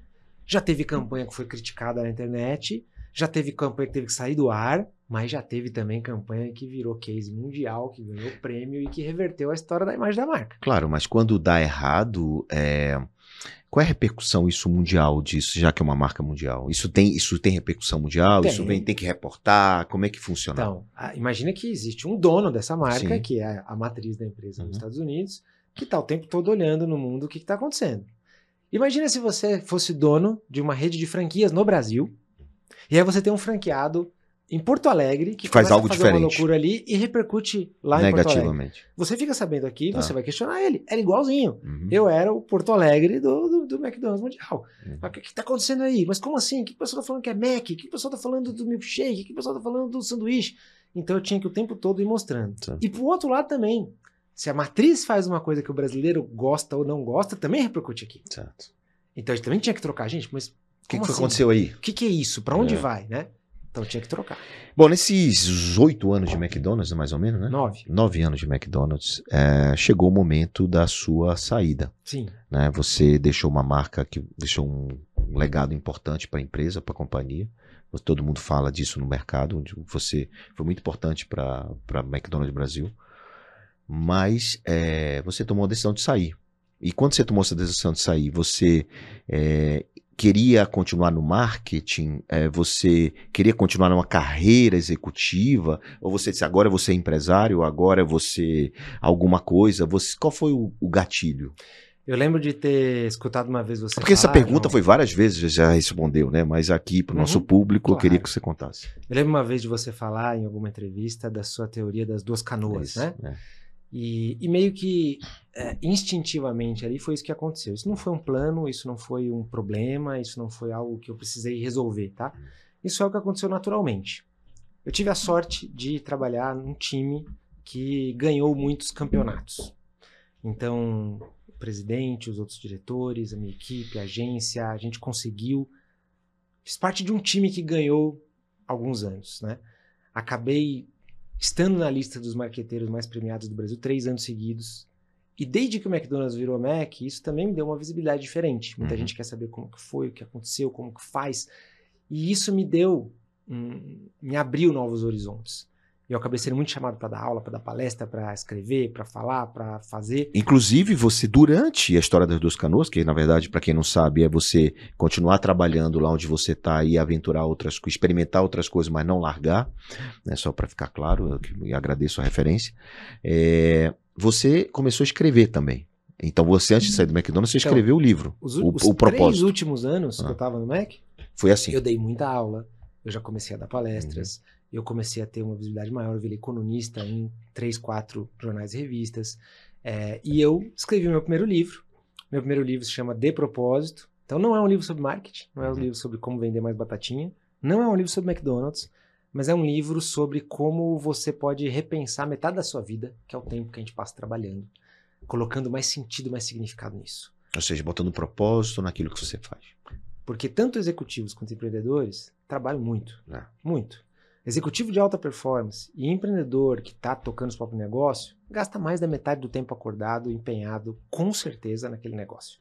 Já teve campanha que foi criticada na internet. Já teve campanha que teve que sair do ar, mas já teve também campanha que virou case mundial, que ganhou prêmio e que reverteu a história da imagem da marca. Claro, mas quando dá errado, é... qual é a repercussão isso mundial disso, já que é uma marca mundial? Isso tem, isso tem repercussão mundial? Tem. Isso vem, tem que reportar? Como é que funciona? Então, a, imagina que existe um dono dessa marca, Sim. que é a matriz da empresa uhum. nos Estados Unidos, que está o tempo todo olhando no mundo o que está acontecendo. Imagina se você fosse dono de uma rede de franquias no Brasil e aí você tem um franqueado em Porto Alegre que, faz algo diferente. uma loucura ali e repercute lá em Porto Alegre. Você fica sabendo aqui, tá. você vai questionar ele. Era igualzinho. Uhum. Eu era o Porto Alegre do, do, do McDonald's Mundial. Uhum. O que, está acontecendo aí? Mas como assim? O que o pessoal está falando que é Mac? O que o pessoal está falando do milkshake? O que o pessoal está falando do sanduíche? Então eu tinha que o tempo todo ir mostrando. Tá. E pro outro lado também. Se a matriz faz uma coisa que o brasileiro gosta ou não gosta, também repercute aqui. Certo. Então a gente também tinha que trocar, gente, mas o que, que assim? aconteceu aí? O que, que é isso? Para onde é. vai, né? Então tinha que trocar. Bom, nesses oito anos de McDonald's, mais ou menos, né? Nove. Nove anos de McDonald's, é, chegou o momento da sua saída. Sim. Né? Você deixou uma marca que deixou um legado importante para a empresa, para a companhia. Todo mundo fala disso no mercado, onde você foi muito importante para McDonald's Brasil. Mas é, você tomou a decisão de sair. E quando você tomou essa decisão de sair, você é, queria continuar no marketing, é, você queria continuar numa carreira executiva, ou você disse agora você é empresário, agora você alguma coisa, você qual foi o, o gatilho? Eu lembro de ter escutado uma vez você. Porque falar, essa pergunta João... foi várias vezes, já respondeu, né? Mas aqui para o uhum. nosso público, claro. eu queria que você contasse. Eu lembro uma vez de você falar em alguma entrevista da sua teoria das duas canoas, é isso, né? É. E, e meio que é, instintivamente ali foi isso que aconteceu. Isso não foi um plano, isso não foi um problema, isso não foi algo que eu precisei resolver, tá? Isso é o que aconteceu naturalmente. Eu tive a sorte de trabalhar num time que ganhou muitos campeonatos. Então, o presidente, os outros diretores, a minha equipe, a agência, a gente conseguiu. Fiz parte de um time que ganhou alguns anos, né? Acabei estando na lista dos marqueteiros mais premiados do Brasil três anos seguidos. E desde que o McDonald's virou Mac, isso também me deu uma visibilidade diferente. Muita uhum. gente quer saber como que foi, o que aconteceu, como que faz. E isso me deu, um, me abriu novos horizontes eu acabei sendo muito chamado para dar aula, para dar palestra, para escrever, para falar, para fazer. Inclusive, você, durante a história das duas canoas, que na verdade, para quem não sabe, é você continuar trabalhando lá onde você está e aventurar outras coisas, experimentar outras coisas, mas não largar, né, só para ficar claro, eu agradeço a referência. É, você começou a escrever também. Então, você, antes de sair do McDonald's, você então, escreveu o livro. Os, o, os o propósito. três últimos anos ah. que eu estava no Mac, foi assim. Eu dei muita aula, eu já comecei a dar palestras. Uhum eu comecei a ter uma visibilidade maior, eu virei economista em três, quatro jornais e revistas. É, e eu escrevi meu primeiro livro. Meu primeiro livro se chama De Propósito. Então não é um livro sobre marketing, não é um uhum. livro sobre como vender mais batatinha, não é um livro sobre McDonald's, mas é um livro sobre como você pode repensar metade da sua vida, que é o tempo que a gente passa trabalhando, colocando mais sentido, mais significado nisso. Ou seja, botando propósito naquilo que você faz. Porque tanto executivos quanto empreendedores trabalham muito. É. Muito. Executivo de alta performance e empreendedor que está tocando seu próprio negócio gasta mais da metade do tempo acordado, empenhado, com certeza, naquele negócio.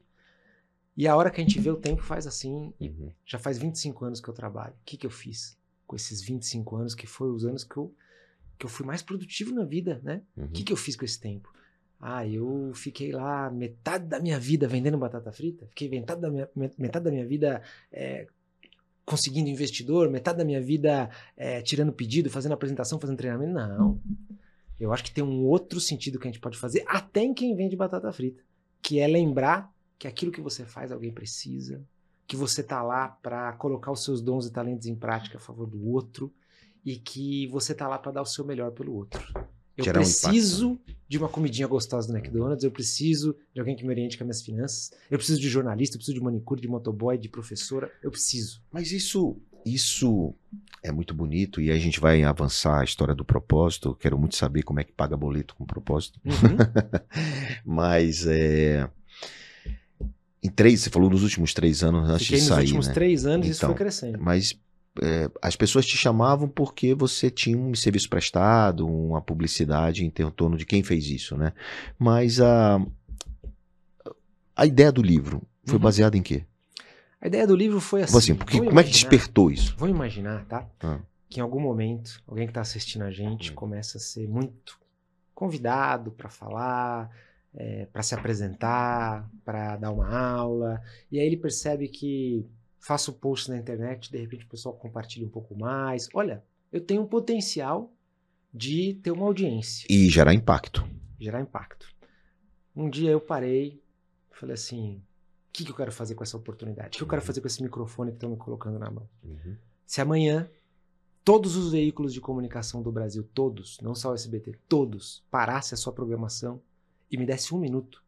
E a hora que a gente vê o tempo faz assim, uhum. já faz 25 anos que eu trabalho. O que, que eu fiz com esses 25 anos, que foram os anos que eu, que eu fui mais produtivo na vida, né? O uhum. que, que eu fiz com esse tempo? Ah, eu fiquei lá metade da minha vida vendendo batata frita, fiquei metade da minha, metade da minha vida é, conseguindo investidor, metade da minha vida é, tirando pedido, fazendo apresentação, fazendo treinamento. Não. Eu acho que tem um outro sentido que a gente pode fazer, até em quem vende batata frita, que é lembrar que aquilo que você faz alguém precisa, que você tá lá para colocar os seus dons e talentos em prática a favor do outro e que você tá lá para dar o seu melhor pelo outro. Eu Gerar né? preciso um de uma comidinha gostosa do McDonald's, eu preciso de alguém que me oriente com as minhas finanças, eu preciso de jornalista, eu preciso de manicure, de motoboy, de professora, eu preciso. Mas isso, isso é muito bonito e a gente vai avançar a história do propósito. Quero muito saber como é que paga boleto com propósito. Uhum. Mas é, em três, você falou nos últimos três anos antes Fiquei de sair, nos últimos né? três anos então, isso foi então, crescendo. Mas é, as pessoas te chamavam porque você tinha um serviço prestado, uma publicidade em torno de quem fez isso, né? Mas a, a ideia do livro foi uhum. baseada em quê? A ideia do livro foi assim. assim porque, como imaginar, é que despertou isso? Vou imaginar, tá? Ah. Que em algum momento alguém que está assistindo a gente hum. começa a ser muito convidado para falar, é, para se apresentar, para dar uma aula, e aí ele percebe que faço post na internet, de repente o pessoal compartilha um pouco mais. Olha, eu tenho um potencial de ter uma audiência. E gerar impacto. Gerar impacto. Um dia eu parei, falei assim, o que, que eu quero fazer com essa oportunidade? O que eu quero uhum. fazer com esse microfone que estão me colocando na mão? Uhum. Se amanhã todos os veículos de comunicação do Brasil, todos, não só o SBT, todos, parasse a sua programação e me desse um minuto,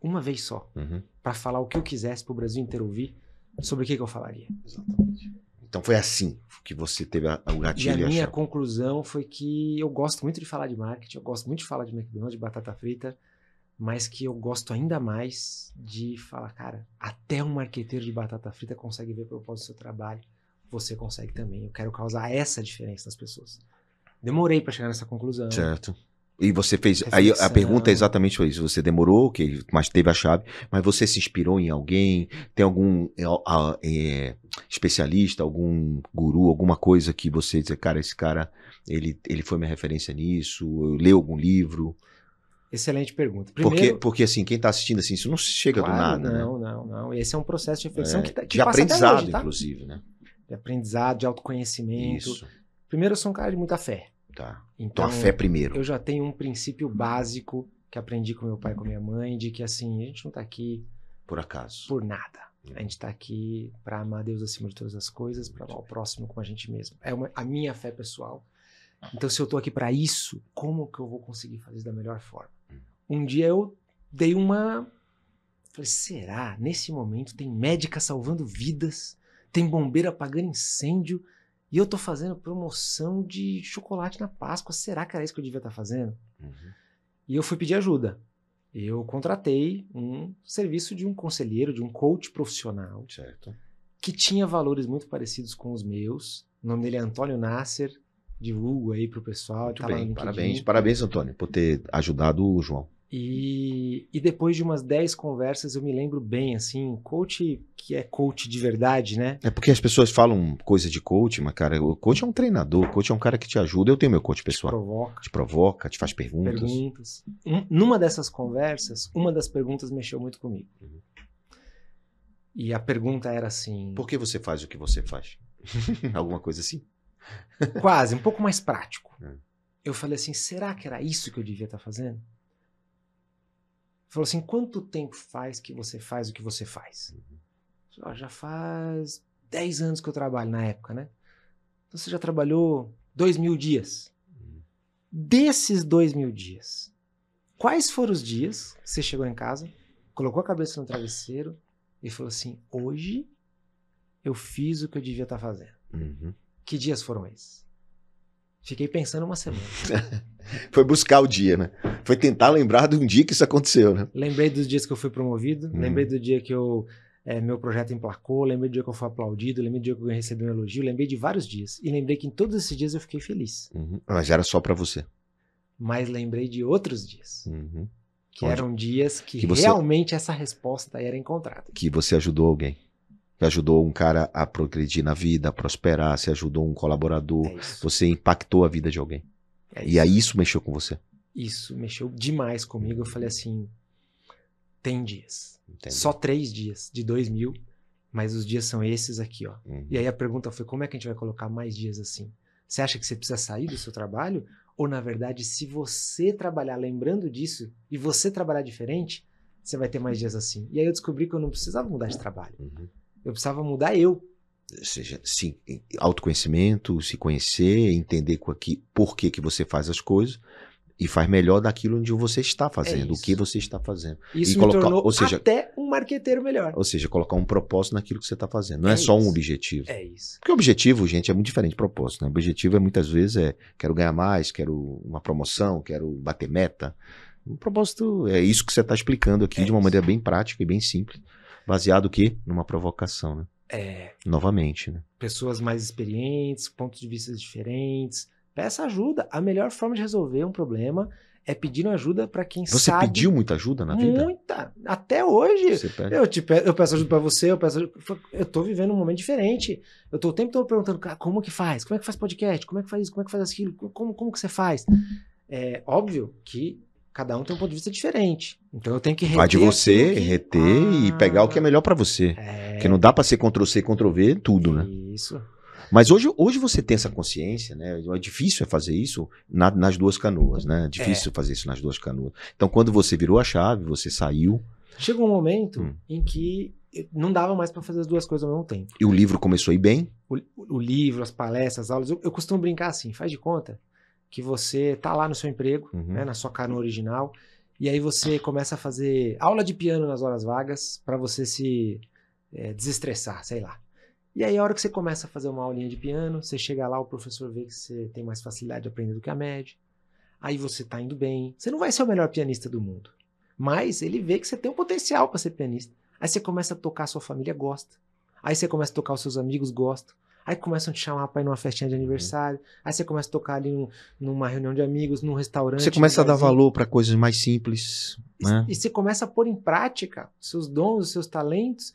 uma vez só, uhum. para falar o que eu quisesse para o Brasil inteiro ouvir, sobre o que, que eu falaria. Exatamente. Então foi assim que você teve a, o gatilho. E a minha achava. conclusão foi que eu gosto muito de falar de marketing, eu gosto muito de falar de McDonald's, de batata frita, mas que eu gosto ainda mais de falar, cara, até um marqueteiro de batata frita consegue ver o propósito do seu trabalho, você consegue também. Eu quero causar essa diferença nas pessoas. Demorei para chegar nessa conclusão. Certo. E você fez. Aí a pergunta é exatamente isso. Você demorou, que, mas teve a chave. Mas você se inspirou em alguém? Tem algum é, é, especialista, algum guru, alguma coisa que você diz, cara, esse cara, ele, ele foi minha referência nisso? leu algum livro? Excelente pergunta. Primeiro, porque, porque assim, quem está assistindo assim, isso não chega claro, do nada, não, né? Não, não, Esse é um processo de reflexão é, que, tá, que de aprendizado, hoje, tá? inclusive, né? De aprendizado, de autoconhecimento. Isso. Primeiro, eu sou um cara de muita fé. Tá. Então, então a fé primeiro. Eu já tenho um princípio básico que aprendi com meu pai e com minha mãe, de que assim, a gente não está aqui por acaso. Por nada. Hum. A gente está aqui para amar Deus acima de todas as coisas, para amar o próximo com a gente mesmo. É uma, a minha fé pessoal. Então, se eu estou aqui para isso, como que eu vou conseguir fazer da melhor forma? Hum. Um dia eu dei uma. Falei, será? Nesse momento tem médica salvando vidas, tem bombeiro apagando incêndio, e eu tô fazendo promoção de chocolate na Páscoa. Será que era isso que eu devia estar tá fazendo? Uhum. E eu fui pedir ajuda. Eu contratei um serviço de um conselheiro, de um coach profissional. Certo. Que tinha valores muito parecidos com os meus. O nome dele é Antônio Nasser. Divulgo aí pro pessoal. tá bem, parabéns. Parabéns, Antônio, por ter ajudado o João. E, e depois de umas 10 conversas, eu me lembro bem, assim, coach que é coach de verdade, né? É porque as pessoas falam coisa de coach, mas, cara, o coach é um treinador, o coach é um cara que te ajuda. Eu tenho meu coach pessoal. Te provoca. Te provoca, te faz perguntas. Perguntas. Um, numa dessas conversas, uma das perguntas mexeu muito comigo. Uhum. E a pergunta era assim: Por que você faz o que você faz? Alguma coisa assim? Quase, um pouco mais prático. É. Eu falei assim: será que era isso que eu devia estar tá fazendo? Falou assim: quanto tempo faz que você faz o que você faz? Uhum. Oh, já faz 10 anos que eu trabalho na época, né? Então você já trabalhou 2 mil dias. Uhum. Desses 2 mil dias, quais foram os dias que você chegou em casa, colocou a cabeça no travesseiro e falou assim: hoje eu fiz o que eu devia estar tá fazendo? Uhum. Que dias foram esses? Fiquei pensando uma semana. Foi buscar o dia, né? Foi tentar lembrar de um dia que isso aconteceu, né? Lembrei dos dias que eu fui promovido, hum. lembrei do dia que eu é, meu projeto emplacou, lembrei do dia que eu fui aplaudido, lembrei do dia que eu recebi um elogio, lembrei de vários dias. E lembrei que em todos esses dias eu fiquei feliz. Uhum. Ah, mas era só para você. Mas lembrei de outros dias. Uhum. Que Onde? eram dias que, que você... realmente essa resposta era encontrada. Que você ajudou alguém que ajudou um cara a progredir na vida, a prosperar, você ajudou um colaborador, é você impactou a vida de alguém. É e aí isso mexeu com você. Isso, mexeu demais comigo. Eu falei assim: tem dias. Entendi. Só três dias de dois mil, mas os dias são esses aqui, ó. Uhum. E aí a pergunta foi: como é que a gente vai colocar mais dias assim? Você acha que você precisa sair do seu trabalho? Ou, na verdade, se você trabalhar lembrando disso e você trabalhar diferente, você vai ter mais dias assim. E aí eu descobri que eu não precisava mudar de trabalho. Uhum. Eu precisava mudar eu. Ou seja, sim, autoconhecimento, se conhecer, entender aqui, por que, que você faz as coisas e faz melhor daquilo onde você está fazendo, é o que você está fazendo. Isso e colocar, tornou ou seja, até um marqueteiro melhor. Ou seja, colocar um propósito naquilo que você está fazendo. Não é, é só um objetivo. É isso. Porque o objetivo, gente, é muito diferente de propósito. Né? O objetivo é muitas vezes é quero ganhar mais, quero uma promoção, quero bater meta. O propósito é isso que você está explicando aqui é de uma isso. maneira bem prática e bem simples. Baseado o quê? Numa provocação, né? É. Novamente, né? Pessoas mais experientes, pontos de vista diferentes. Peça ajuda. A melhor forma de resolver um problema é pedindo ajuda para quem você sabe. Você pediu muita ajuda na vida? Muita. Até hoje. Eu, te tipo, eu peço ajuda para você, eu peço ajuda, Eu tô vivendo um momento diferente. Eu tô o tempo todo perguntando, cara, como que faz? Como é que faz podcast? Como é que faz isso? Como é que faz aquilo? Como, como que você faz? É óbvio que cada um tem um ponto de vista diferente. Então eu tenho que reter. Vai de você, que... reter ah, e pegar o que é melhor para você. É... Porque não dá para ser Ctrl-C, Ctrl-V tudo, né? Isso. Mas hoje, hoje você tem essa consciência, né? É difícil fazer isso na, nas duas canoas, né? É difícil é. fazer isso nas duas canoas. Então quando você virou a chave, você saiu. Chegou um momento hum. em que não dava mais para fazer as duas coisas ao mesmo tempo. E o livro começou a ir bem? O, o livro, as palestras, as aulas. Eu, eu costumo brincar assim, faz de conta que você tá lá no seu emprego, uhum. né, na sua canoa original, e aí você começa a fazer aula de piano nas horas vagas para você se é, desestressar, sei lá. E aí, a hora que você começa a fazer uma aulinha de piano, você chega lá, o professor vê que você tem mais facilidade de aprender do que a média. Aí você tá indo bem. Você não vai ser o melhor pianista do mundo, mas ele vê que você tem um potencial para ser pianista. Aí você começa a tocar, sua família gosta. Aí você começa a tocar, os seus amigos gostam. Aí começam a te chamar pra ir numa festinha de uhum. aniversário. Uhum. Aí você começa a tocar ali num, numa reunião de amigos, num restaurante. Você começa a dar valor para coisas mais simples. E, né? e você começa a pôr em prática seus dons, seus talentos.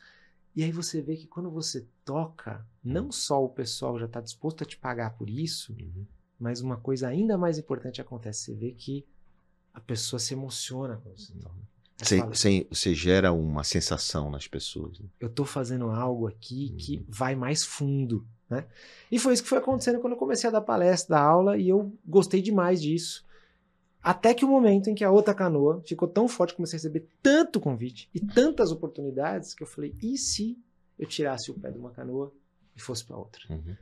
E aí você vê que quando você toca, não só o pessoal já está disposto a te pagar por isso, uhum. mas uma coisa ainda mais importante acontece. Você vê que a pessoa se emociona quando você uhum. toca. Assim, você gera uma sensação nas pessoas. Né? Eu estou fazendo algo aqui que uhum. vai mais fundo. Né? E foi isso que foi acontecendo quando eu comecei a dar palestra, dar aula, e eu gostei demais disso. Até que o momento em que a outra canoa ficou tão forte, comecei a receber tanto convite e tantas oportunidades, que eu falei: e se eu tirasse o pé de uma canoa e fosse para outra? Uhum.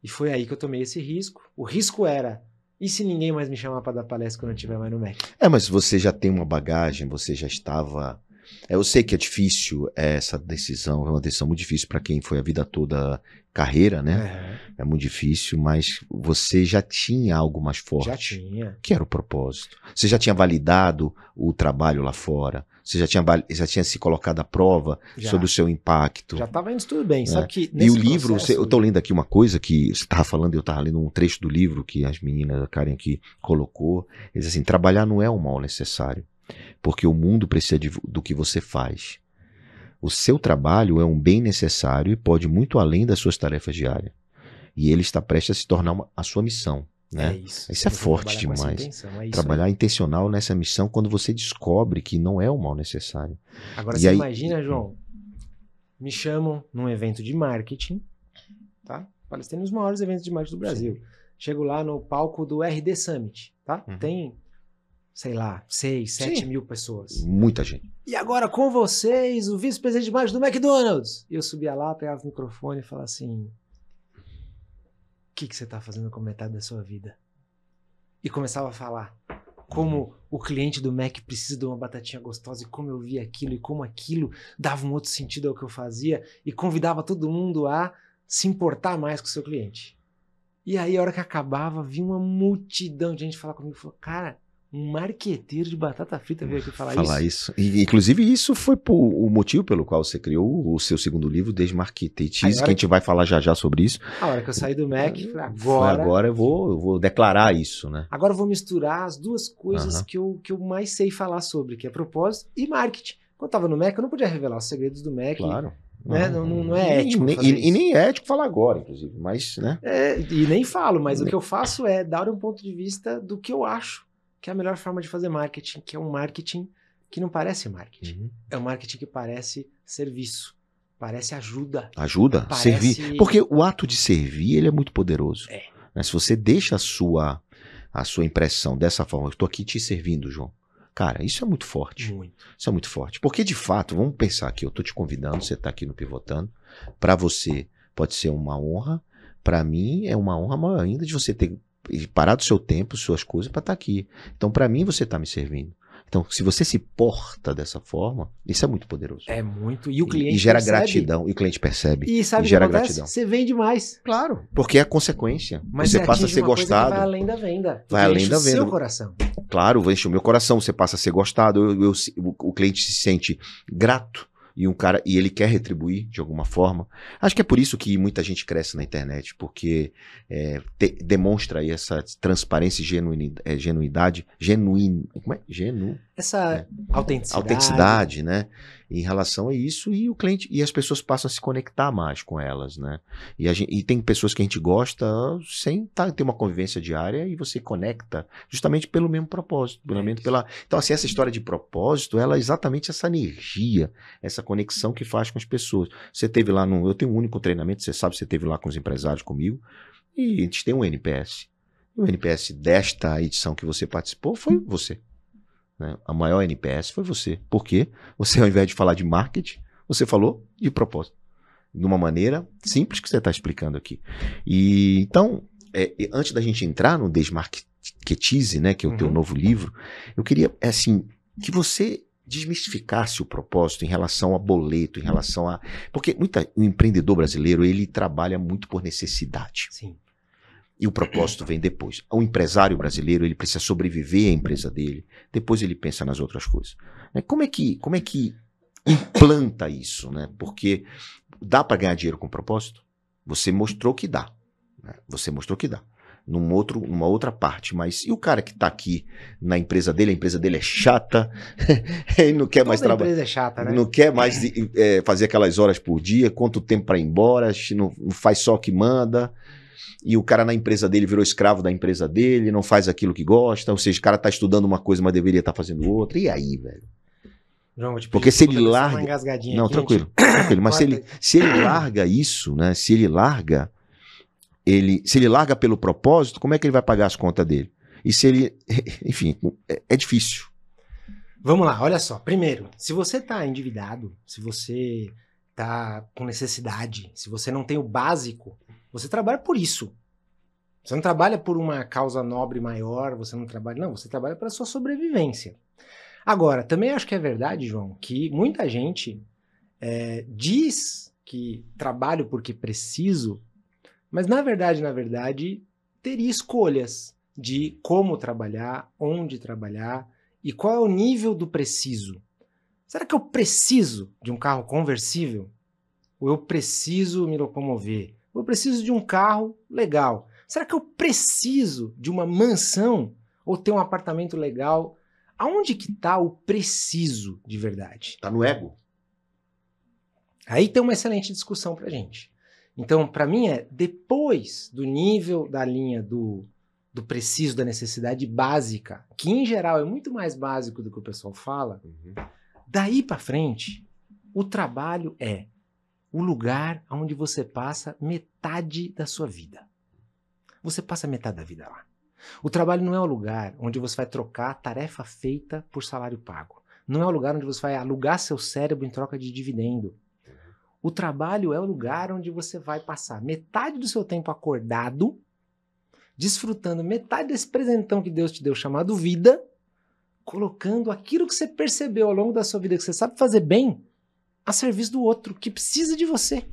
E foi aí que eu tomei esse risco. O risco era e se ninguém mais me chamar para dar palestra quando eu estiver mais no MEC? É, mas você já tem uma bagagem, você já estava. É, eu sei que é difícil é, essa decisão, é uma decisão muito difícil para quem foi a vida toda carreira, né? É. é. muito difícil, mas você já tinha algo mais forte. Já tinha. Que era o propósito. Você já tinha validado o trabalho lá fora. Você já tinha, já tinha se colocado à prova já. sobre o seu impacto. Já estava indo tudo bem. Né? Sabe que e o livro, você, eu estou lendo aqui uma coisa que você estava falando, eu estava lendo um trecho do livro que as meninas, a Karen aqui colocou. Eles assim, trabalhar não é um mal necessário, porque o mundo precisa de, do que você faz. O seu trabalho é um bem necessário e pode muito além das suas tarefas diárias. E ele está prestes a se tornar uma, a sua missão. Né? É isso. isso é forte trabalhar demais. É trabalhar intencional nessa missão quando você descobre que não é o mal necessário. Agora, e você aí... imagina, João, me chamam num evento de marketing, tá? Um dos maiores eventos de marketing do Brasil. Sim. Chego lá no palco do RD Summit, tá? Uhum. Tem, sei lá, 6, 7 mil pessoas. Muita gente. E agora com vocês, o vice-presidente de marketing do McDonald's. Eu subia lá, pegava o microfone e falava assim que, que você está fazendo com metade da sua vida? E começava a falar como o cliente do Mac precisa de uma batatinha gostosa e como eu via aquilo e como aquilo dava um outro sentido ao que eu fazia e convidava todo mundo a se importar mais com o seu cliente. E aí, a hora que acabava, vinha uma multidão de gente falar comigo e falou: Cara, um marqueteiro de batata frita veio aqui falar, falar isso. isso. E, inclusive, isso foi o motivo pelo qual você criou o seu segundo livro, Desmarquetetize, que a gente vai falar já já sobre isso. A hora que eu saí do Mac, agora... Agora eu vou, eu vou declarar isso, né? Agora eu vou misturar as duas coisas uhum. que, eu, que eu mais sei falar sobre, que é propósito e marketing. Quando eu tava no Mac, eu não podia revelar os segredos do Mac. Claro. Né? Não, não, não, é ético. Nem, e, e, nem é ético falar agora, inclusive, mas, né? É, e nem falo, mas nem... o que eu faço é dar um ponto de vista do que eu acho que é a melhor forma de fazer marketing, que é um marketing que não parece marketing. Uhum. É um marketing que parece serviço, parece ajuda. Ajuda, parece... servir. Porque o ato de servir, ele é muito poderoso. É. Mas né, se você deixa a sua a sua impressão dessa forma, eu estou aqui te servindo, João. Cara, isso é muito forte. Muito. Isso é muito forte. Porque, de fato, vamos pensar aqui, eu estou te convidando, você está aqui no Pivotando. Para você, pode ser uma honra. Para mim, é uma honra maior ainda de você ter parar do seu tempo, suas coisas, para estar tá aqui. Então, para mim, você está me servindo. Então, se você se porta dessa forma, isso é muito poderoso. É muito. E o cliente e, e gera percebe. gratidão. E o cliente percebe. E sabe e gera acontece? gratidão. Você vende mais. Claro. Porque é a consequência. Mas você é passa a ser gostado. vai além da venda. Vai além da venda. O seu coração. Claro, enche o meu coração. Você passa a ser gostado. Eu, eu, eu, o cliente se sente grato e um cara e ele quer retribuir de alguma forma. Acho que é por isso que muita gente cresce na internet, porque é, te, demonstra aí essa transparência e genuinidade, é, genuína, como é? Genu essa é. autenticidade. autenticidade, né? Em relação a isso e o cliente e as pessoas passam a se conectar mais com elas, né? E, a gente, e tem pessoas que a gente gosta sem tá, ter uma convivência diária e você conecta justamente pelo mesmo propósito, pelo é mesmo, pela. Então assim essa história de propósito, ela é exatamente essa energia, essa conexão que faz com as pessoas. Você teve lá no, eu tenho um único treinamento, você sabe, você teve lá com os empresários comigo e a gente tem um NPS. o NPS desta edição que você participou foi você. Né? A maior NPS foi você. Por quê? Você, ao invés de falar de marketing, você falou de propósito. De uma maneira simples que você está explicando aqui. E então, é, antes da gente entrar no Desmarketize, né, que é o uhum. teu novo livro, eu queria, é assim, que você desmistificasse o propósito em relação a boleto, em relação a... Porque muita, o empreendedor brasileiro, ele trabalha muito por necessidade. Sim. E o propósito vem depois. O empresário brasileiro, ele precisa sobreviver à empresa dele, depois ele pensa nas outras coisas. Né? Como é que, como é que implanta isso, né? Porque dá para ganhar dinheiro com propósito? Você mostrou que dá. Né? Você mostrou que dá. Num outro, numa outra parte, mas e o cara que está aqui na empresa dele, a empresa dele é chata, ele não quer Toda mais trabalhar. empresa é chata, né? Não quer mais é, fazer aquelas horas por dia, quanto tempo para ir embora, não, não faz só o que manda e o cara na empresa dele virou escravo da empresa dele, não faz aquilo que gosta, ou seja, o cara tá estudando uma coisa, mas deveria estar tá fazendo outra. E aí, velho? João, Porque se ele larga. Não, aqui, tranquilo, gente... tranquilo. Mas se ele, se ele larga isso, né? Se ele larga, ele, se ele larga pelo propósito, como é que ele vai pagar as contas dele? E se ele. Enfim, é, é difícil. Vamos lá, olha só. Primeiro, se você está endividado, se você está com necessidade, se você não tem o básico, você trabalha por isso. Você não trabalha por uma causa nobre maior, você não trabalha. Não, você trabalha para sua sobrevivência. Agora, também acho que é verdade, João, que muita gente é, diz que trabalho porque preciso, mas na verdade, na verdade, teria escolhas de como trabalhar, onde trabalhar e qual é o nível do preciso. Será que eu preciso de um carro conversível? Ou eu preciso me locomover? Eu preciso de um carro legal. Será que eu preciso de uma mansão ou ter um apartamento legal? Aonde que está o preciso de verdade? Está no ego. Aí tem uma excelente discussão para gente. Então, para mim é depois do nível da linha do, do preciso da necessidade básica, que em geral é muito mais básico do que o pessoal fala, uhum. daí para frente o trabalho é o lugar onde você passa metade da sua vida. Você passa metade da vida lá. O trabalho não é o lugar onde você vai trocar tarefa feita por salário pago. Não é o lugar onde você vai alugar seu cérebro em troca de dividendo. O trabalho é o lugar onde você vai passar metade do seu tempo acordado, desfrutando metade desse presentão que Deus te deu chamado vida, colocando aquilo que você percebeu ao longo da sua vida que você sabe fazer bem a serviço do outro que precisa de você.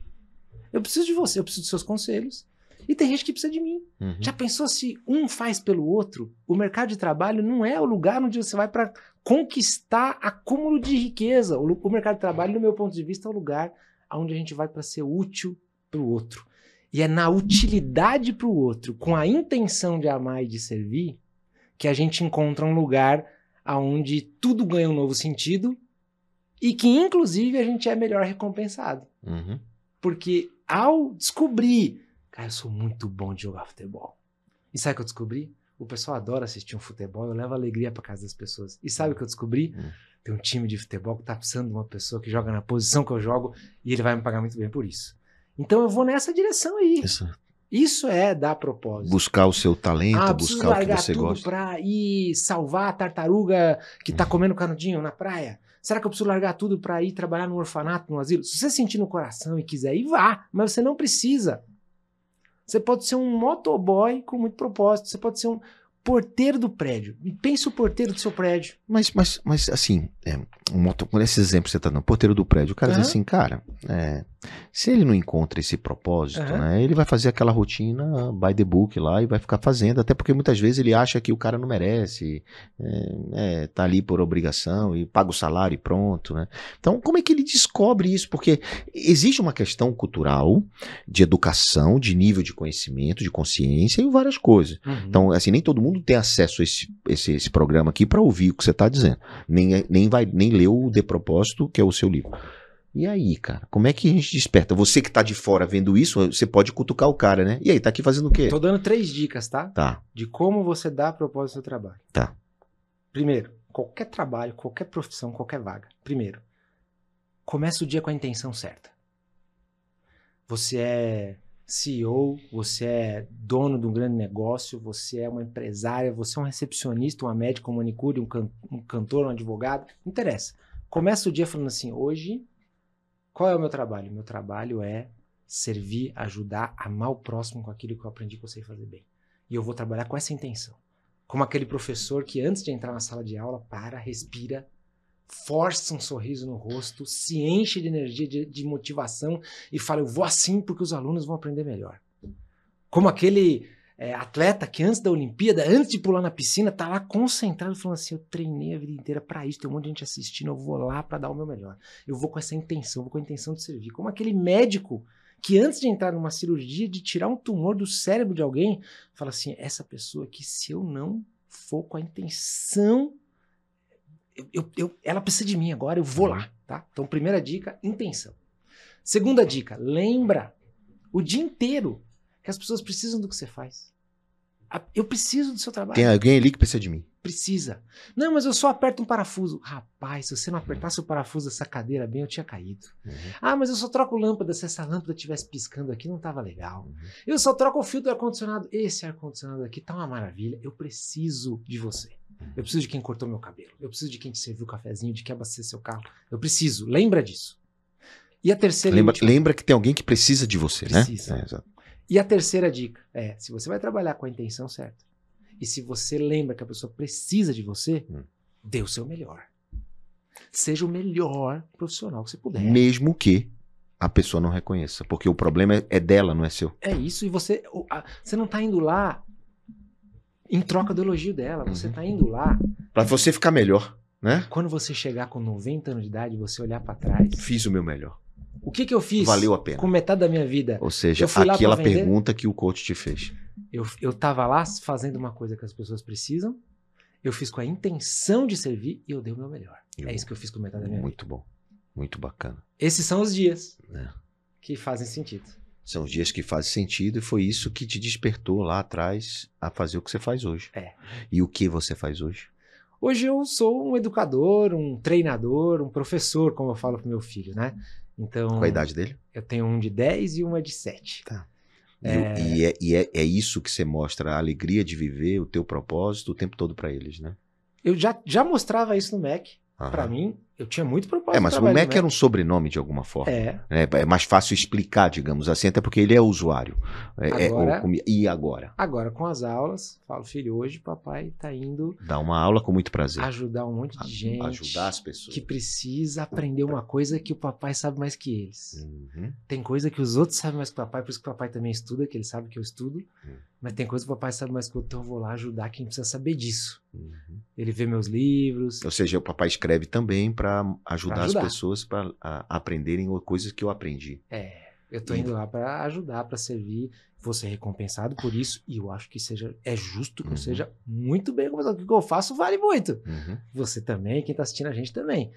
Eu preciso de você, eu preciso dos seus conselhos. E tem gente que precisa de mim. Uhum. Já pensou se um faz pelo outro? O mercado de trabalho não é o lugar onde você vai para conquistar acúmulo de riqueza. O, o, mercado de trabalho, no meu ponto de vista, é o lugar onde a gente vai para ser útil para o outro. E é na utilidade para o outro, com a intenção de amar e de servir, que a gente encontra um lugar onde tudo ganha um novo sentido e que, inclusive, a gente é melhor recompensado. Uhum. Porque ao descobrir, cara, eu sou muito bom de jogar futebol. E sabe o que eu descobri? O pessoal adora assistir um futebol, eu levo alegria para casa das pessoas. E sabe o que eu descobri? Uhum. Tem um time de futebol que tá precisando de uma pessoa que joga na posição que eu jogo e ele vai me pagar muito bem por isso. Então eu vou nessa direção aí. Isso. Isso é dar propósito. Buscar o seu talento, ah, buscar o que você tudo gosta. Pra ir salvar a tartaruga que tá uhum. comendo canudinho na praia. Será que eu preciso largar tudo para ir trabalhar no orfanato, no asilo? Se você sentir no coração e quiser ir, vá, mas você não precisa. Você pode ser um motoboy com muito propósito, você pode ser um porteiro do prédio. Pensa o porteiro do seu prédio. Mas, mas, mas assim, é, um moto, com esse exemplo que você está dando, porteiro do prédio, o cara uhum. diz assim, cara, é, se ele não encontra esse propósito, uhum. né, ele vai fazer aquela rotina by the book lá e vai ficar fazendo, até porque muitas vezes ele acha que o cara não merece, é, é, tá ali por obrigação e paga o salário e pronto. Né? Então, como é que ele descobre isso? Porque existe uma questão cultural, de educação, de nível de conhecimento, de consciência e várias coisas. Uhum. Então, assim, nem todo mundo tem acesso a esse, esse, esse programa aqui para ouvir o que você está dizendo, nem, é, nem, vai, nem leu o De Propósito, que é o seu livro. E aí, cara, como é que a gente desperta? Você que tá de fora vendo isso, você pode cutucar o cara, né? E aí, tá aqui fazendo o quê? Tô dando três dicas, tá? Tá. De como você dá propósito ao seu trabalho. Tá. Primeiro, qualquer trabalho, qualquer profissão, qualquer vaga. Primeiro, começa o dia com a intenção certa. Você é CEO, você é dono de um grande negócio, você é uma empresária, você é um recepcionista, uma médica, um manicure, um, can um cantor, um advogado, não interessa. Começa o dia falando assim: hoje qual é o meu trabalho? Meu trabalho é servir, ajudar, amar o próximo com aquilo que eu aprendi que eu sei fazer bem. E eu vou trabalhar com essa intenção. Como aquele professor que antes de entrar na sala de aula, para, respira, força um sorriso no rosto, se enche de energia, de, de motivação e fala: Eu vou assim porque os alunos vão aprender melhor. Como aquele é, atleta que antes da Olimpíada, antes de pular na piscina, tá lá concentrado, falando assim: eu treinei a vida inteira para isso, tem um monte de gente assistindo, eu vou lá para dar o meu melhor. Eu vou com essa intenção, vou com a intenção de servir. Como aquele médico que antes de entrar numa cirurgia, de tirar um tumor do cérebro de alguém, fala assim: essa pessoa aqui, se eu não for com a intenção, eu, eu, eu, ela precisa de mim agora, eu vou lá, uhum. tá? Então, primeira dica: intenção. Segunda dica, lembra o dia inteiro que as pessoas precisam do que você faz. Eu preciso do seu trabalho. Tem alguém ali que precisa de mim. Precisa. Não, mas eu só aperto um parafuso. Rapaz, se você não apertasse o parafuso dessa cadeira bem, eu tinha caído. Uhum. Ah, mas eu só troco lâmpada. Se essa lâmpada estivesse piscando aqui, não tava legal. Uhum. Eu só troco o fio do ar-condicionado. Esse ar-condicionado aqui tá uma maravilha. Eu preciso de você. Uhum. Eu preciso de quem cortou meu cabelo. Eu preciso de quem te serviu o cafezinho, de quem abasteceu seu carro. Eu preciso. Lembra disso. E a terceira. Lembra, lembra que tem alguém que precisa de você, né? precisa. né? É, exato. E a terceira dica é: se você vai trabalhar com a intenção certa, e se você lembra que a pessoa precisa de você, hum. dê o seu melhor. Seja o melhor profissional que você puder. Mesmo que a pessoa não reconheça, porque o problema é, é dela, não é seu. É isso, e você, você não está indo lá em troca do elogio dela, você está uhum. indo lá para você ficar melhor, né? Quando você chegar com 90 anos de idade, você olhar para trás. Fiz o meu melhor. O que, que eu fiz? Valeu a pena. Com metade da minha vida. Ou seja, aquela pergunta que o coach te fez. Eu, eu tava lá fazendo uma coisa que as pessoas precisam, eu fiz com a intenção de servir e eu dei o meu melhor. Eu, é isso que eu fiz com metade da minha Muito vida. bom. Muito bacana. Esses são os dias é. que fazem sentido. São os dias que fazem sentido e foi isso que te despertou lá atrás a fazer o que você faz hoje. É. E o que você faz hoje? Hoje eu sou um educador, um treinador, um professor, como eu falo para meu filho, né? Então. Qual a idade dele? Eu tenho um de 10 e uma de 7. Tá. É... E, é, e é, é, isso que você mostra, a alegria de viver, o teu propósito o tempo todo para eles, né? Eu já, já mostrava isso no Mac, para mim, eu tinha muito propósito. É, mas o Mac que né? era um sobrenome de alguma forma. É. Né? é. mais fácil explicar, digamos assim, até porque ele é usuário. É, agora, é, ou, e agora? Agora, com as aulas, falo, filho, hoje papai tá indo. Dar uma aula com muito prazer. Ajudar um monte de a, gente. Ajudar as pessoas. Que precisa aprender uma coisa que o papai sabe mais que eles. Uhum. Tem coisa que os outros sabem mais que o papai, por isso que o papai também estuda, que ele sabe que eu estudo. Uhum. Mas tem coisa que o papai sabe mais que eu, então eu vou lá ajudar quem precisa saber disso. Uhum. Ele vê meus livros. Ou seja, o papai escreve também para para ajudar, ajudar as pessoas para aprenderem coisas que eu aprendi. É. Eu tô indo lá para ajudar, para servir, vou ser recompensado por isso e eu acho que seja é justo que uhum. eu seja muito bem recompensado. O que eu faço vale muito. Uhum. Você também, quem tá assistindo a gente também.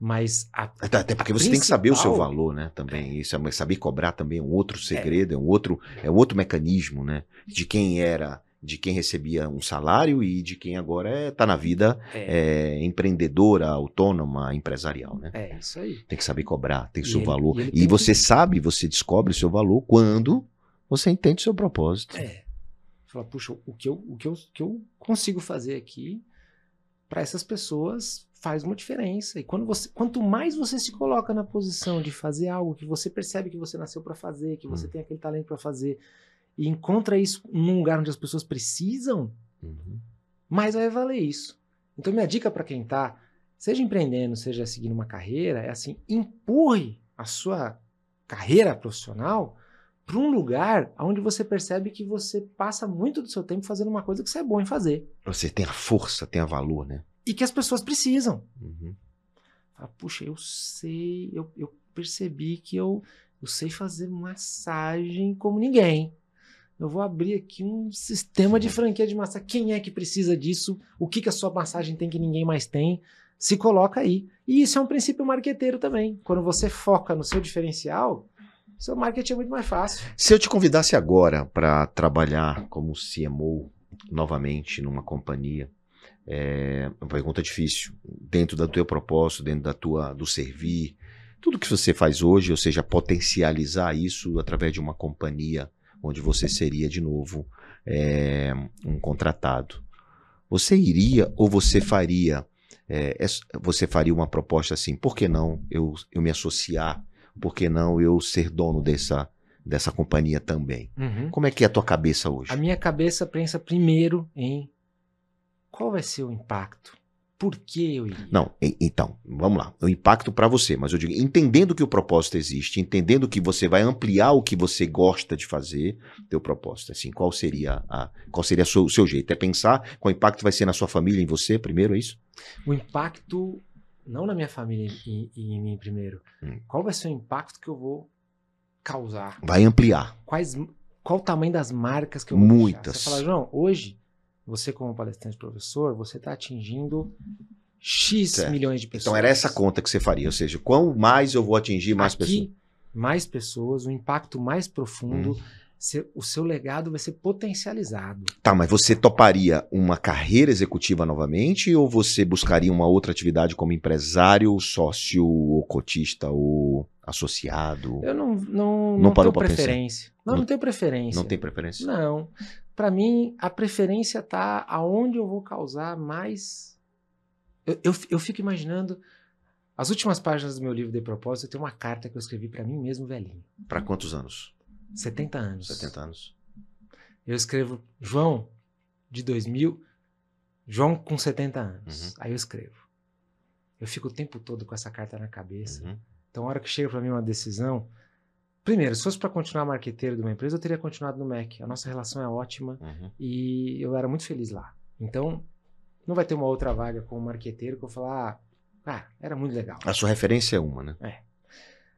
Mas a, é, tá, até porque você tem que saber o seu valor, né? Também é. isso, é, saber cobrar também é um outro é. segredo, é, é um outro é um outro mecanismo, né? De quem era de quem recebia um salário e de quem agora está é, tá na vida é. É, empreendedora, autônoma, empresarial, né? É isso aí. Tem que saber cobrar, tem o seu ele, valor. E, e você que... sabe, você descobre o seu valor quando você entende o seu propósito. É. Fala, puxa, o que eu, o que eu, o que eu consigo fazer aqui para essas pessoas faz uma diferença. E quando você, quanto mais você se coloca na posição de fazer algo que você percebe que você nasceu para fazer, que você hum. tem aquele talento para fazer, e encontra isso num lugar onde as pessoas precisam, uhum. mais vai valer isso. Então, minha dica para quem está, seja empreendendo, seja seguindo uma carreira, é assim: empurre a sua carreira profissional para um lugar onde você percebe que você passa muito do seu tempo fazendo uma coisa que você é bom em fazer. Você tem a força, tem a valor, né? E que as pessoas precisam. Uhum. Fala, puxa, eu sei, eu, eu percebi que eu, eu sei fazer massagem como ninguém eu vou abrir aqui um sistema de franquia de massagem. Quem é que precisa disso? O que, que a sua massagem tem que ninguém mais tem? Se coloca aí. E isso é um princípio marqueteiro também. Quando você foca no seu diferencial, seu marketing é muito mais fácil. Se eu te convidasse agora para trabalhar como CMO novamente numa companhia, é uma pergunta difícil. Dentro do teu propósito, dentro da tua do servir, tudo que você faz hoje, ou seja, potencializar isso através de uma companhia onde você seria de novo é, um contratado. Você iria ou você faria? É, você faria uma proposta assim? Por que não eu, eu me associar? Por que não eu ser dono dessa dessa companhia também? Uhum. Como é que é a tua cabeça hoje? A minha cabeça pensa primeiro em qual vai ser o impacto por que eu iria? Não, então, vamos lá. O impacto para você, mas eu digo, entendendo que o propósito existe, entendendo que você vai ampliar o que você gosta de fazer, teu propósito, assim, qual seria a, qual seria o seu jeito? É pensar qual impacto vai ser na sua família, em você primeiro, é isso? O impacto, não na minha família e, em mim primeiro. Hum. Qual vai ser o impacto que eu vou causar? Vai ampliar. Quais, qual o tamanho das marcas que eu vou Muitas. Deixar? Você fala, João, hoje você como palestrante professor, você está atingindo X certo. milhões de então, pessoas. Então era essa conta que você faria, ou seja, quanto mais eu vou atingir mais Aqui, pessoas? Mais pessoas, um impacto mais profundo, hum. o seu legado vai ser potencializado. Tá, mas você toparia uma carreira executiva novamente ou você buscaria uma outra atividade como empresário, sócio, ou cotista, ou associado? Eu não, não, não, não tenho preferência. Não, não, não tenho preferência. Não tem preferência? Não para mim, a preferência tá aonde eu vou causar mais. Eu, eu, eu, fico imaginando. As últimas páginas do meu livro de propósito, eu tenho uma carta que eu escrevi para mim mesmo, velhinho. Para quantos anos? 70 anos. 70 anos. Eu escrevo João de 2000, João com 70 anos. Uhum. Aí eu escrevo. Eu fico o tempo todo com essa carta na cabeça. Uhum. Então, a hora que chega para mim uma decisão, Primeiro, se fosse para continuar marqueteiro de uma empresa, eu teria continuado no Mac. A nossa relação é ótima uhum. e eu era muito feliz lá. Então, não vai ter uma outra vaga como marqueteiro que eu falar, ah, ah, era muito legal. A sua referência é uma, né? É.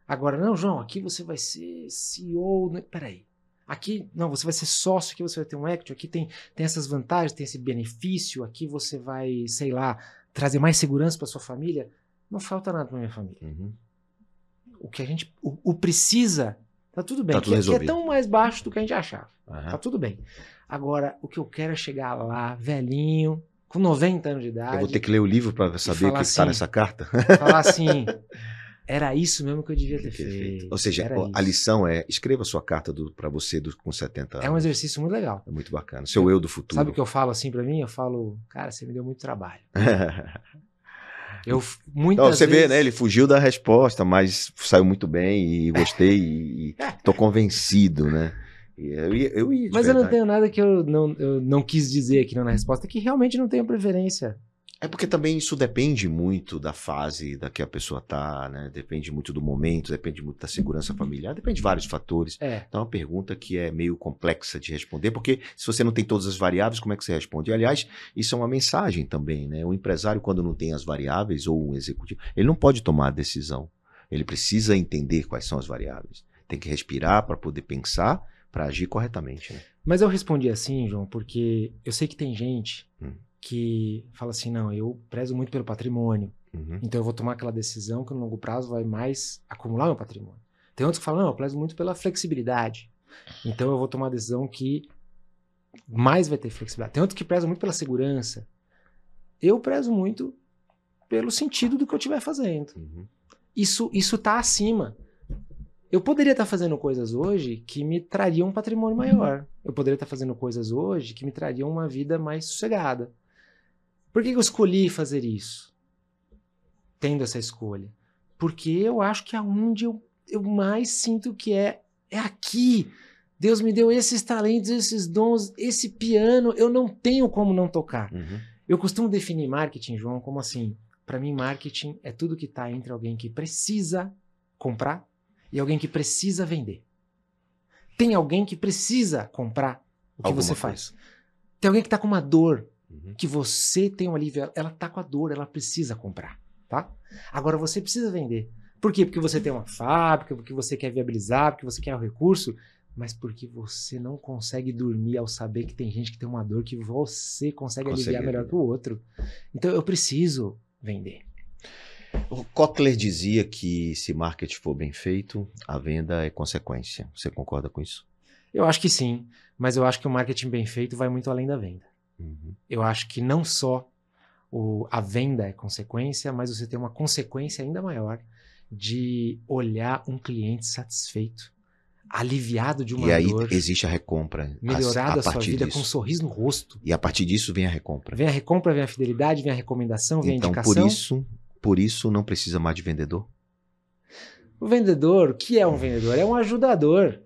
Agora, não, João, aqui você vai ser CEO. Peraí. Aqui, não, você vai ser sócio, aqui você vai ter um equity, aqui tem, tem essas vantagens, tem esse benefício, aqui você vai, sei lá, trazer mais segurança para sua família. Não falta nada para minha família. Uhum o que a gente o, o precisa, tá tudo bem. Tá tudo que, é, que é tão mais baixo do que a gente achava. Uhum. Tá tudo bem. Agora, o que eu quero é chegar lá, velhinho, com 90 anos de idade. Eu vou ter que ler o livro para saber o que tá assim, está nessa carta. Falar assim, era isso mesmo que eu devia ter, feito. feito. Ou seja, era a isso. lição é escreva sua carta para você do, com 70 anos. É um exercício muito legal. É muito bacana. Seu eu, eu do futuro. Sabe o que eu falo assim para mim? Eu falo, cara, você me deu muito trabalho. Eu, muitas então, você vezes... vê, né? Ele fugiu da resposta, mas saiu muito bem e gostei e, tô convencido, né? Eu ia, eu ia mas verdade. eu não tenho nada que eu não, eu não quis dizer aqui na resposta, que realmente não tenho preferência. É porque também isso depende muito da fase da que a pessoa está, né? Depende muito do momento, depende muito da segurança familiar, depende de vários fatores. É. Então é uma pergunta que é meio complexa de responder, porque se você não tem todas as variáveis, como é que você responde? E, aliás, isso é uma mensagem também, né? O empresário, quando não tem as variáveis, ou um executivo, ele não pode tomar a decisão. Ele precisa entender quais são as variáveis. Tem que respirar para poder pensar, para agir corretamente, né? Mas eu respondi assim, João, porque eu sei que tem gente hum que fala assim: não, eu prezo muito pelo patrimônio, uhum. então eu vou tomar aquela decisão que no longo prazo vai mais acumular meu patrimônio. Tem outros que falam: não, eu prezo muito pela flexibilidade, então eu vou tomar a decisão que mais vai ter flexibilidade. Tem outros que prezam muito pela segurança. Eu prezo muito pelo sentido do que eu estiver fazendo. Uhum. Isso isso tá acima. Eu poderia estar tá fazendo coisas hoje que me trariam um patrimônio uhum. maior. Eu poderia estar tá fazendo coisas hoje que me trariam uma vida mais sossegada. Por que eu escolhi fazer isso? Tendo essa escolha. Porque eu acho que é onde eu, eu mais sinto que é, é aqui. Deus me deu esses talentos, esses dons, esse piano, eu não tenho como não tocar. Uhum. Eu costumo definir marketing, João, como assim: para mim, marketing é tudo que está entre alguém que precisa comprar e alguém que precisa vender. Tem alguém que precisa comprar o que Alguma você faz. Coisa. Tem alguém que está com uma dor uhum. que você tem um alívio. Ela tá com a dor, ela precisa comprar, tá? Agora você precisa vender. Por quê? Porque você tem uma fábrica, porque você quer viabilizar, porque você quer o recurso, mas porque você não consegue dormir ao saber que tem gente que tem uma dor que você consegue, consegue aliviar melhor que o outro. Então eu preciso vender. O Kotler dizia que se marketing for bem feito, a venda é consequência. Você concorda com isso? Eu acho que sim, mas eu acho que o marketing bem feito vai muito além da venda. Uhum. Eu acho que não só o, a venda é consequência, mas você tem uma consequência ainda maior de olhar um cliente satisfeito, aliviado de uma dor. E aí dor, existe a recompra. Melhorado a, a, a sua vida disso. com um sorriso no rosto. E a partir disso vem a recompra. Vem a recompra, vem a fidelidade, vem a recomendação, vem então, a indicação. Então, por isso, por isso não precisa mais de vendedor? O vendedor, o que é um vendedor? É um ajudador.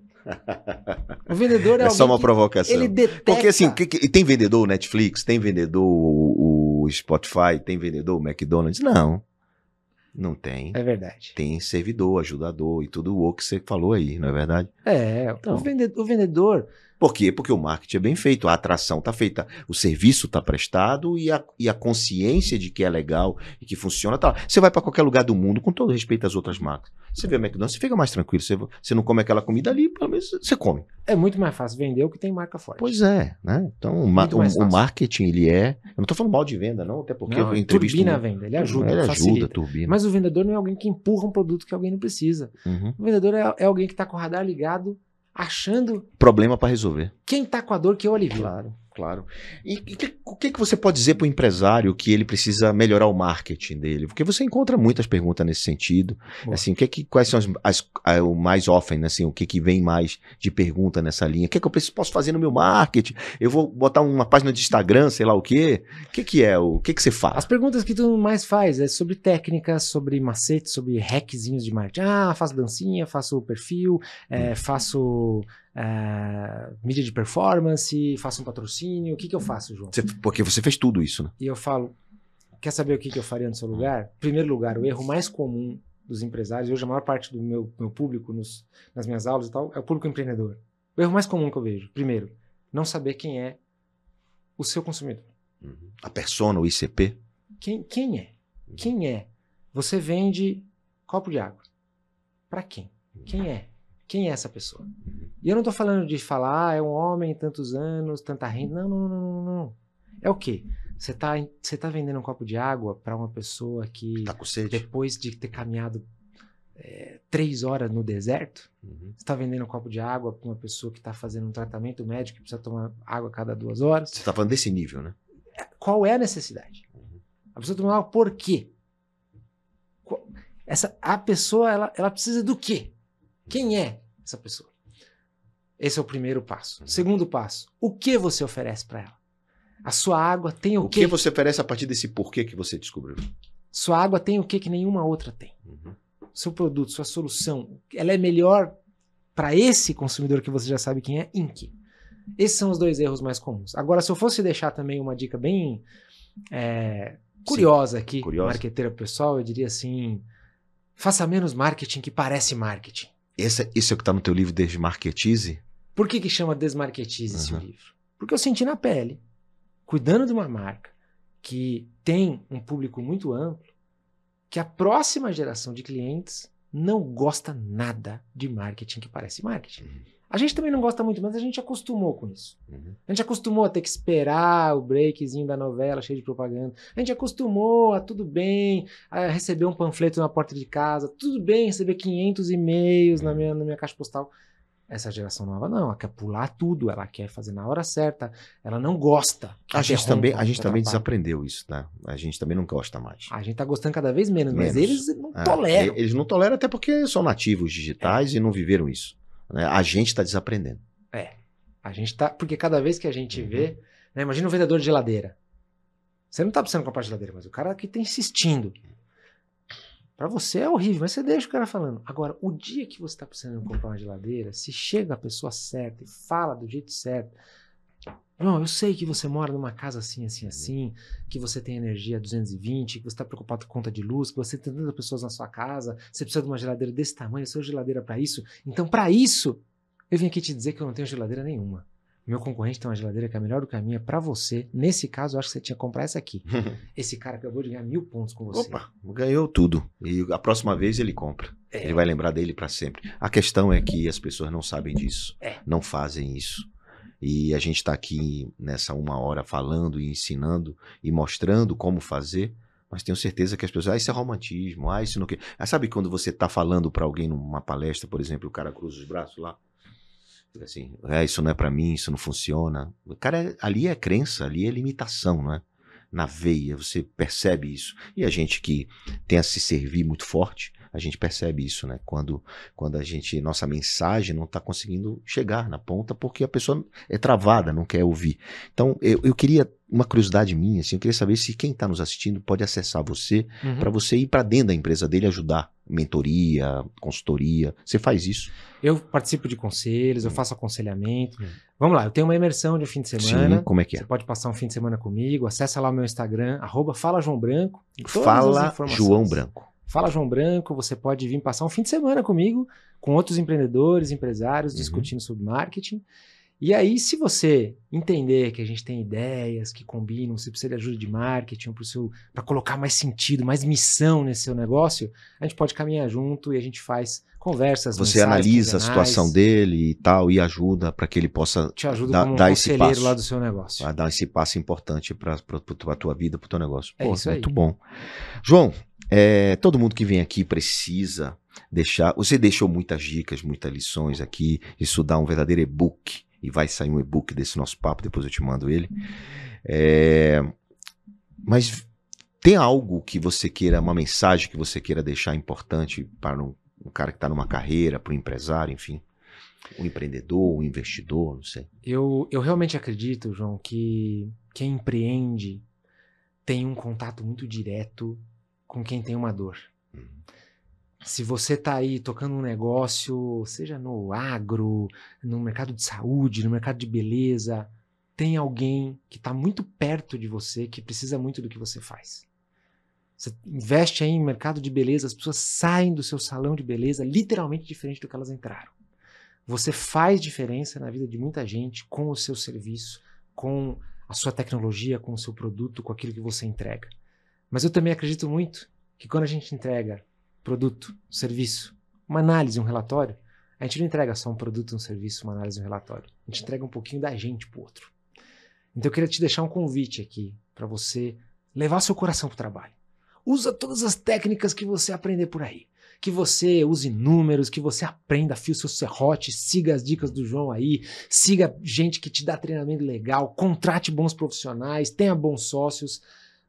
O vendedor é, é só uma provocação. Ele detecta. Porque assim, que, que, tem vendedor Netflix, tem vendedor o, o Spotify, tem vendedor o McDonald's? Não. Não tem. É verdade. Tem servidor, ajudador e tudo o que você falou aí, não é verdade? É, então, o vendedor, o vendedor por quê? Porque o marketing é bem feito, a atração está feita, o serviço está prestado e a, e a consciência de que é legal e que funciona tá. Você vai para qualquer lugar do mundo, com todo respeito às outras marcas. Você vê o McDonald's, você fica mais tranquilo. Você, você não come aquela comida ali, pelo menos você come. É muito mais fácil vender o que tem marca forte. Pois é, né? Então o, o, o marketing, ele é. Eu não estou falando mal de venda, não, até porque não, eu entrevisto. Turbina um... a venda, ele ajuda. Ele ajuda, turbina. Mas o vendedor não é alguém que empurra um produto que alguém não precisa. Uhum. O vendedor é, é alguém que está com o radar ligado achando. Problema para resolver. Quem tá com a dor que eu alivio. Claro. Claro. E, e que, o que, que você pode dizer para o empresário que ele precisa melhorar o marketing dele? Porque você encontra muitas perguntas nesse sentido. Boa. Assim, o que, que quais são as, as, as, o mais often, né, assim, o que, que vem mais de pergunta nessa linha? O que, que eu posso fazer no meu marketing? Eu vou botar uma página de Instagram, sei lá o quê? O que, que é? O que, que você faz? As perguntas que tu mais faz é sobre técnicas, sobre macetes, sobre hackzinhos de marketing. Ah, faço dancinha, faço perfil, é, hum. faço ah, mídia de performance, faço um patrocínio, o que, que eu faço, João? Você, porque você fez tudo isso, né? E eu falo, quer saber o que, que eu faria no seu lugar? Em primeiro lugar, o erro mais comum dos empresários, hoje a maior parte do meu, meu público nos, nas minhas aulas e tal, é o público empreendedor. O erro mais comum que eu vejo, primeiro, não saber quem é o seu consumidor. Uhum. A persona, o ICP? Quem, quem é? Quem é? Você vende copo de água. Para quem? Quem é? Quem é essa pessoa? E eu não estou falando de falar, ah, é um homem, tantos anos, tanta renda. Não, não, não, não. não. É o quê? Você está você tá vendendo um copo de água para uma pessoa que, tá depois de ter caminhado é, três horas no deserto, uhum. você está vendendo um copo de água para uma pessoa que está fazendo um tratamento médico que precisa tomar água a cada duas horas. Você está falando desse nível, né? É, qual é a necessidade? Uhum. A pessoa tomar água por quê? Essa, a pessoa, ela, ela precisa do quê? Quem é essa pessoa? Esse é o primeiro passo. Segundo passo, o que você oferece para ela? A sua água tem o, o quê? O que você oferece a partir desse porquê que você descobriu? Sua água tem o quê que nenhuma outra tem? Uhum. Seu produto, sua solução, ela é melhor para esse consumidor que você já sabe quem é, em que? Esses são os dois erros mais comuns. Agora, se eu fosse deixar também uma dica bem é, curiosa Sim, aqui, curiosa. marqueteira pessoal, eu diria assim: faça menos marketing que parece marketing. Esse, esse é o que está no teu livro Desmarketize. Por que, que chama Desmarketize uhum. esse livro? Porque eu senti na pele, cuidando de uma marca que tem um público muito amplo, que a próxima geração de clientes não gosta nada de marketing que parece marketing. Uhum. A gente também não gosta muito, mas a gente acostumou com isso. Uhum. A gente acostumou a ter que esperar o breakzinho da novela cheio de propaganda. A gente acostumou a tudo bem, a receber um panfleto na porta de casa, tudo bem receber 500 e-mails uhum. na, minha, na minha caixa postal. Essa geração nova não, ela quer pular tudo, ela quer fazer na hora certa, ela não gosta. A gente também, a gente também desaprendeu isso, tá? A gente também não gosta mais. A gente tá gostando cada vez menos, menos. mas eles não é, toleram. Eles não toleram até porque são nativos digitais é. e não viveram isso. Né? A gente está desaprendendo. É. A gente está Porque cada vez que a gente uhum. vê. Né? Imagina um vendedor de geladeira. Você não está precisando comprar geladeira, mas o cara aqui está insistindo. Para você é horrível, mas você deixa o cara falando. Agora, o dia que você está precisando comprar uma geladeira, se chega a pessoa certa e fala do jeito certo, não, eu sei que você mora numa casa assim, assim, uhum. assim, que você tem energia 220, que você está preocupado com conta de luz, que você tem tantas pessoas na sua casa, você precisa de uma geladeira desse tamanho, sua geladeira para isso. Então, para isso, eu vim aqui te dizer que eu não tenho geladeira nenhuma. Meu concorrente tem uma geladeira que é melhor do que a minha para você. Nesse caso, eu acho que você tinha que comprar essa aqui. Esse cara acabou de ganhar mil pontos com você. Opa, ganhou tudo. E a próxima vez ele compra. É. Ele vai lembrar dele para sempre. A questão é que as pessoas não sabem disso. É. Não fazem isso. E a gente está aqui nessa uma hora falando e ensinando e mostrando como fazer, mas tenho certeza que as pessoas, ah, isso é romantismo, ah, isso não que. Ah, sabe quando você está falando para alguém numa palestra, por exemplo, o cara cruza os braços lá? Assim, é, isso não é para mim, isso não funciona. O cara, é, ali é crença, ali é limitação, né? Na veia, você percebe isso. E a gente que tem a se servir muito forte, a gente percebe isso, né? Quando, quando a gente, nossa mensagem não está conseguindo chegar na ponta porque a pessoa é travada, não quer ouvir. Então, eu, eu queria uma curiosidade minha, assim, eu queria saber se quem está nos assistindo pode acessar você uhum. para você ir para dentro da empresa dele ajudar, mentoria, consultoria. Você faz isso? Eu participo de conselhos, eu hum. faço aconselhamento. Uhum. Vamos lá, eu tenho uma imersão de um fim de semana. Sim, como é que é? Você pode passar um fim de semana comigo, acessa lá o meu Instagram, arroba Fala João Branco. Fala João Branco. Fala João Branco, você pode vir passar um fim de semana comigo, com outros empreendedores, empresários, uhum. discutindo sobre marketing. E aí, se você entender que a gente tem ideias que combinam, se precisa de ajuda de marketing para colocar mais sentido, mais missão nesse seu negócio, a gente pode caminhar junto e a gente faz conversas. Você analisa a situação dele e tal e ajuda para que ele possa te ajuda dar, como dar um esse passo lá do seu negócio, dar esse passo importante para a tua vida, para o teu negócio. É Pô, é isso muito aí. bom, João. É, todo mundo que vem aqui precisa deixar. Você deixou muitas dicas, muitas lições aqui. Isso dá um verdadeiro e-book e vai sair um e-book desse nosso papo, depois eu te mando ele. Uhum. É, mas tem algo que você queira, uma mensagem que você queira deixar importante para um, um cara que está numa carreira, para um empresário, enfim? Um empreendedor, um investidor, não sei. Eu, eu realmente acredito, João, que quem empreende tem um contato muito direto com quem tem uma dor. Se você está aí tocando um negócio, seja no agro, no mercado de saúde, no mercado de beleza, tem alguém que está muito perto de você que precisa muito do que você faz. Você investe aí em mercado de beleza, as pessoas saem do seu salão de beleza literalmente diferente do que elas entraram. Você faz diferença na vida de muita gente com o seu serviço, com a sua tecnologia, com o seu produto, com aquilo que você entrega. Mas eu também acredito muito que quando a gente entrega produto, serviço, uma análise, um relatório, a gente não entrega só um produto, um serviço, uma análise, um relatório. A gente entrega um pouquinho da gente pro outro. Então eu queria te deixar um convite aqui para você levar seu coração pro trabalho. Usa todas as técnicas que você aprender por aí. Que você use números, que você aprenda, fio seu serrote, é siga as dicas do João aí, siga gente que te dá treinamento legal, contrate bons profissionais, tenha bons sócios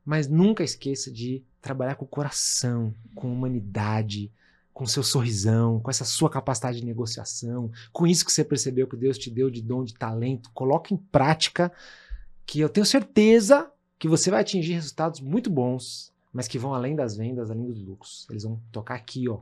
mas nunca esqueça de trabalhar com o coração, com humanidade, com seu sorrisão, com essa sua capacidade de negociação, com isso que você percebeu que Deus te deu de dom, de talento, coloque em prática, que eu tenho certeza que você vai atingir resultados muito bons, mas que vão além das vendas, além dos lucros. Eles vão tocar aqui, ó,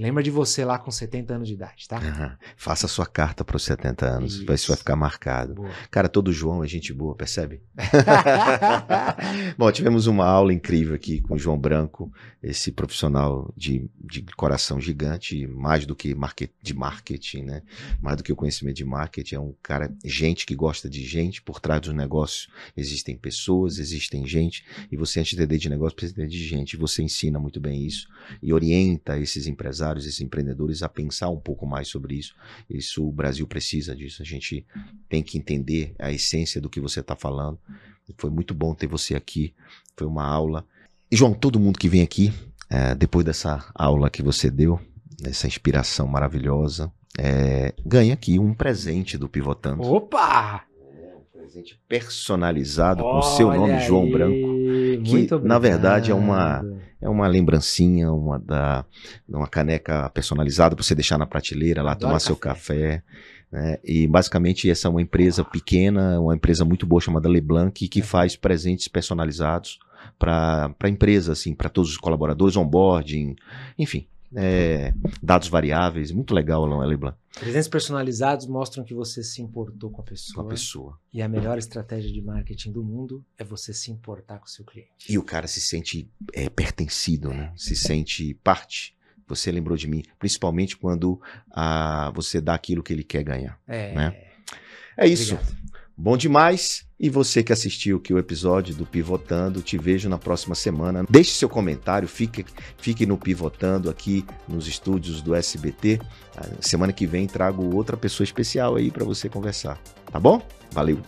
Lembra de você lá com 70 anos de idade, tá? Uhum. Faça sua carta para os 70 anos, isso. vai ficar marcado. Boa. Cara, todo João é gente boa, percebe? Bom, tivemos uma aula incrível aqui com o João Branco, esse profissional de, de coração gigante, mais do que market, de marketing, né? Mais do que o conhecimento de marketing, é um cara, gente que gosta de gente, por trás dos negócios existem pessoas, existem gente, e você antes de entender de negócio precisa entender de gente, você ensina muito bem isso e orienta esses empresários empresários, esses empreendedores a pensar um pouco mais sobre isso. Isso o Brasil precisa disso. A gente tem que entender a essência do que você está falando. Foi muito bom ter você aqui. Foi uma aula. E João, todo mundo que vem aqui, é, depois dessa aula que você deu, essa inspiração maravilhosa, é, ganha aqui um presente do Pivotando. Opa! presente personalizado Olha com o seu nome, aí, João Branco. Que, na verdade, é uma é uma lembrancinha, uma da uma caneca personalizada para você deixar na prateleira lá, tomar café. seu café. Né? E basicamente essa é uma empresa pequena, uma empresa muito boa chamada Leblanc, que, é. faz presentes personalizados para a empresa, assim, para todos os colaboradores, onboarding, enfim, é, dados variáveis. Muito legal, Alain Leblanc. Presentes personalizados mostram que você se importou com a pessoa. Com a pessoa. E a melhor estratégia de marketing do mundo é você se importar com o seu cliente. E o cara se sente é, pertencido, né? Se sente parte. Você lembrou de mim, principalmente quando ah, você dá aquilo que ele quer ganhar. É, né? é isso. Obrigado. Bom demais. E você que assistiu aqui o episódio do Pivotando, te vejo na próxima semana. Deixe seu comentário, fique, fique no Pivotando aqui nos estúdios do SBT. Semana que vem trago outra pessoa especial aí para você conversar, tá bom? Valeu.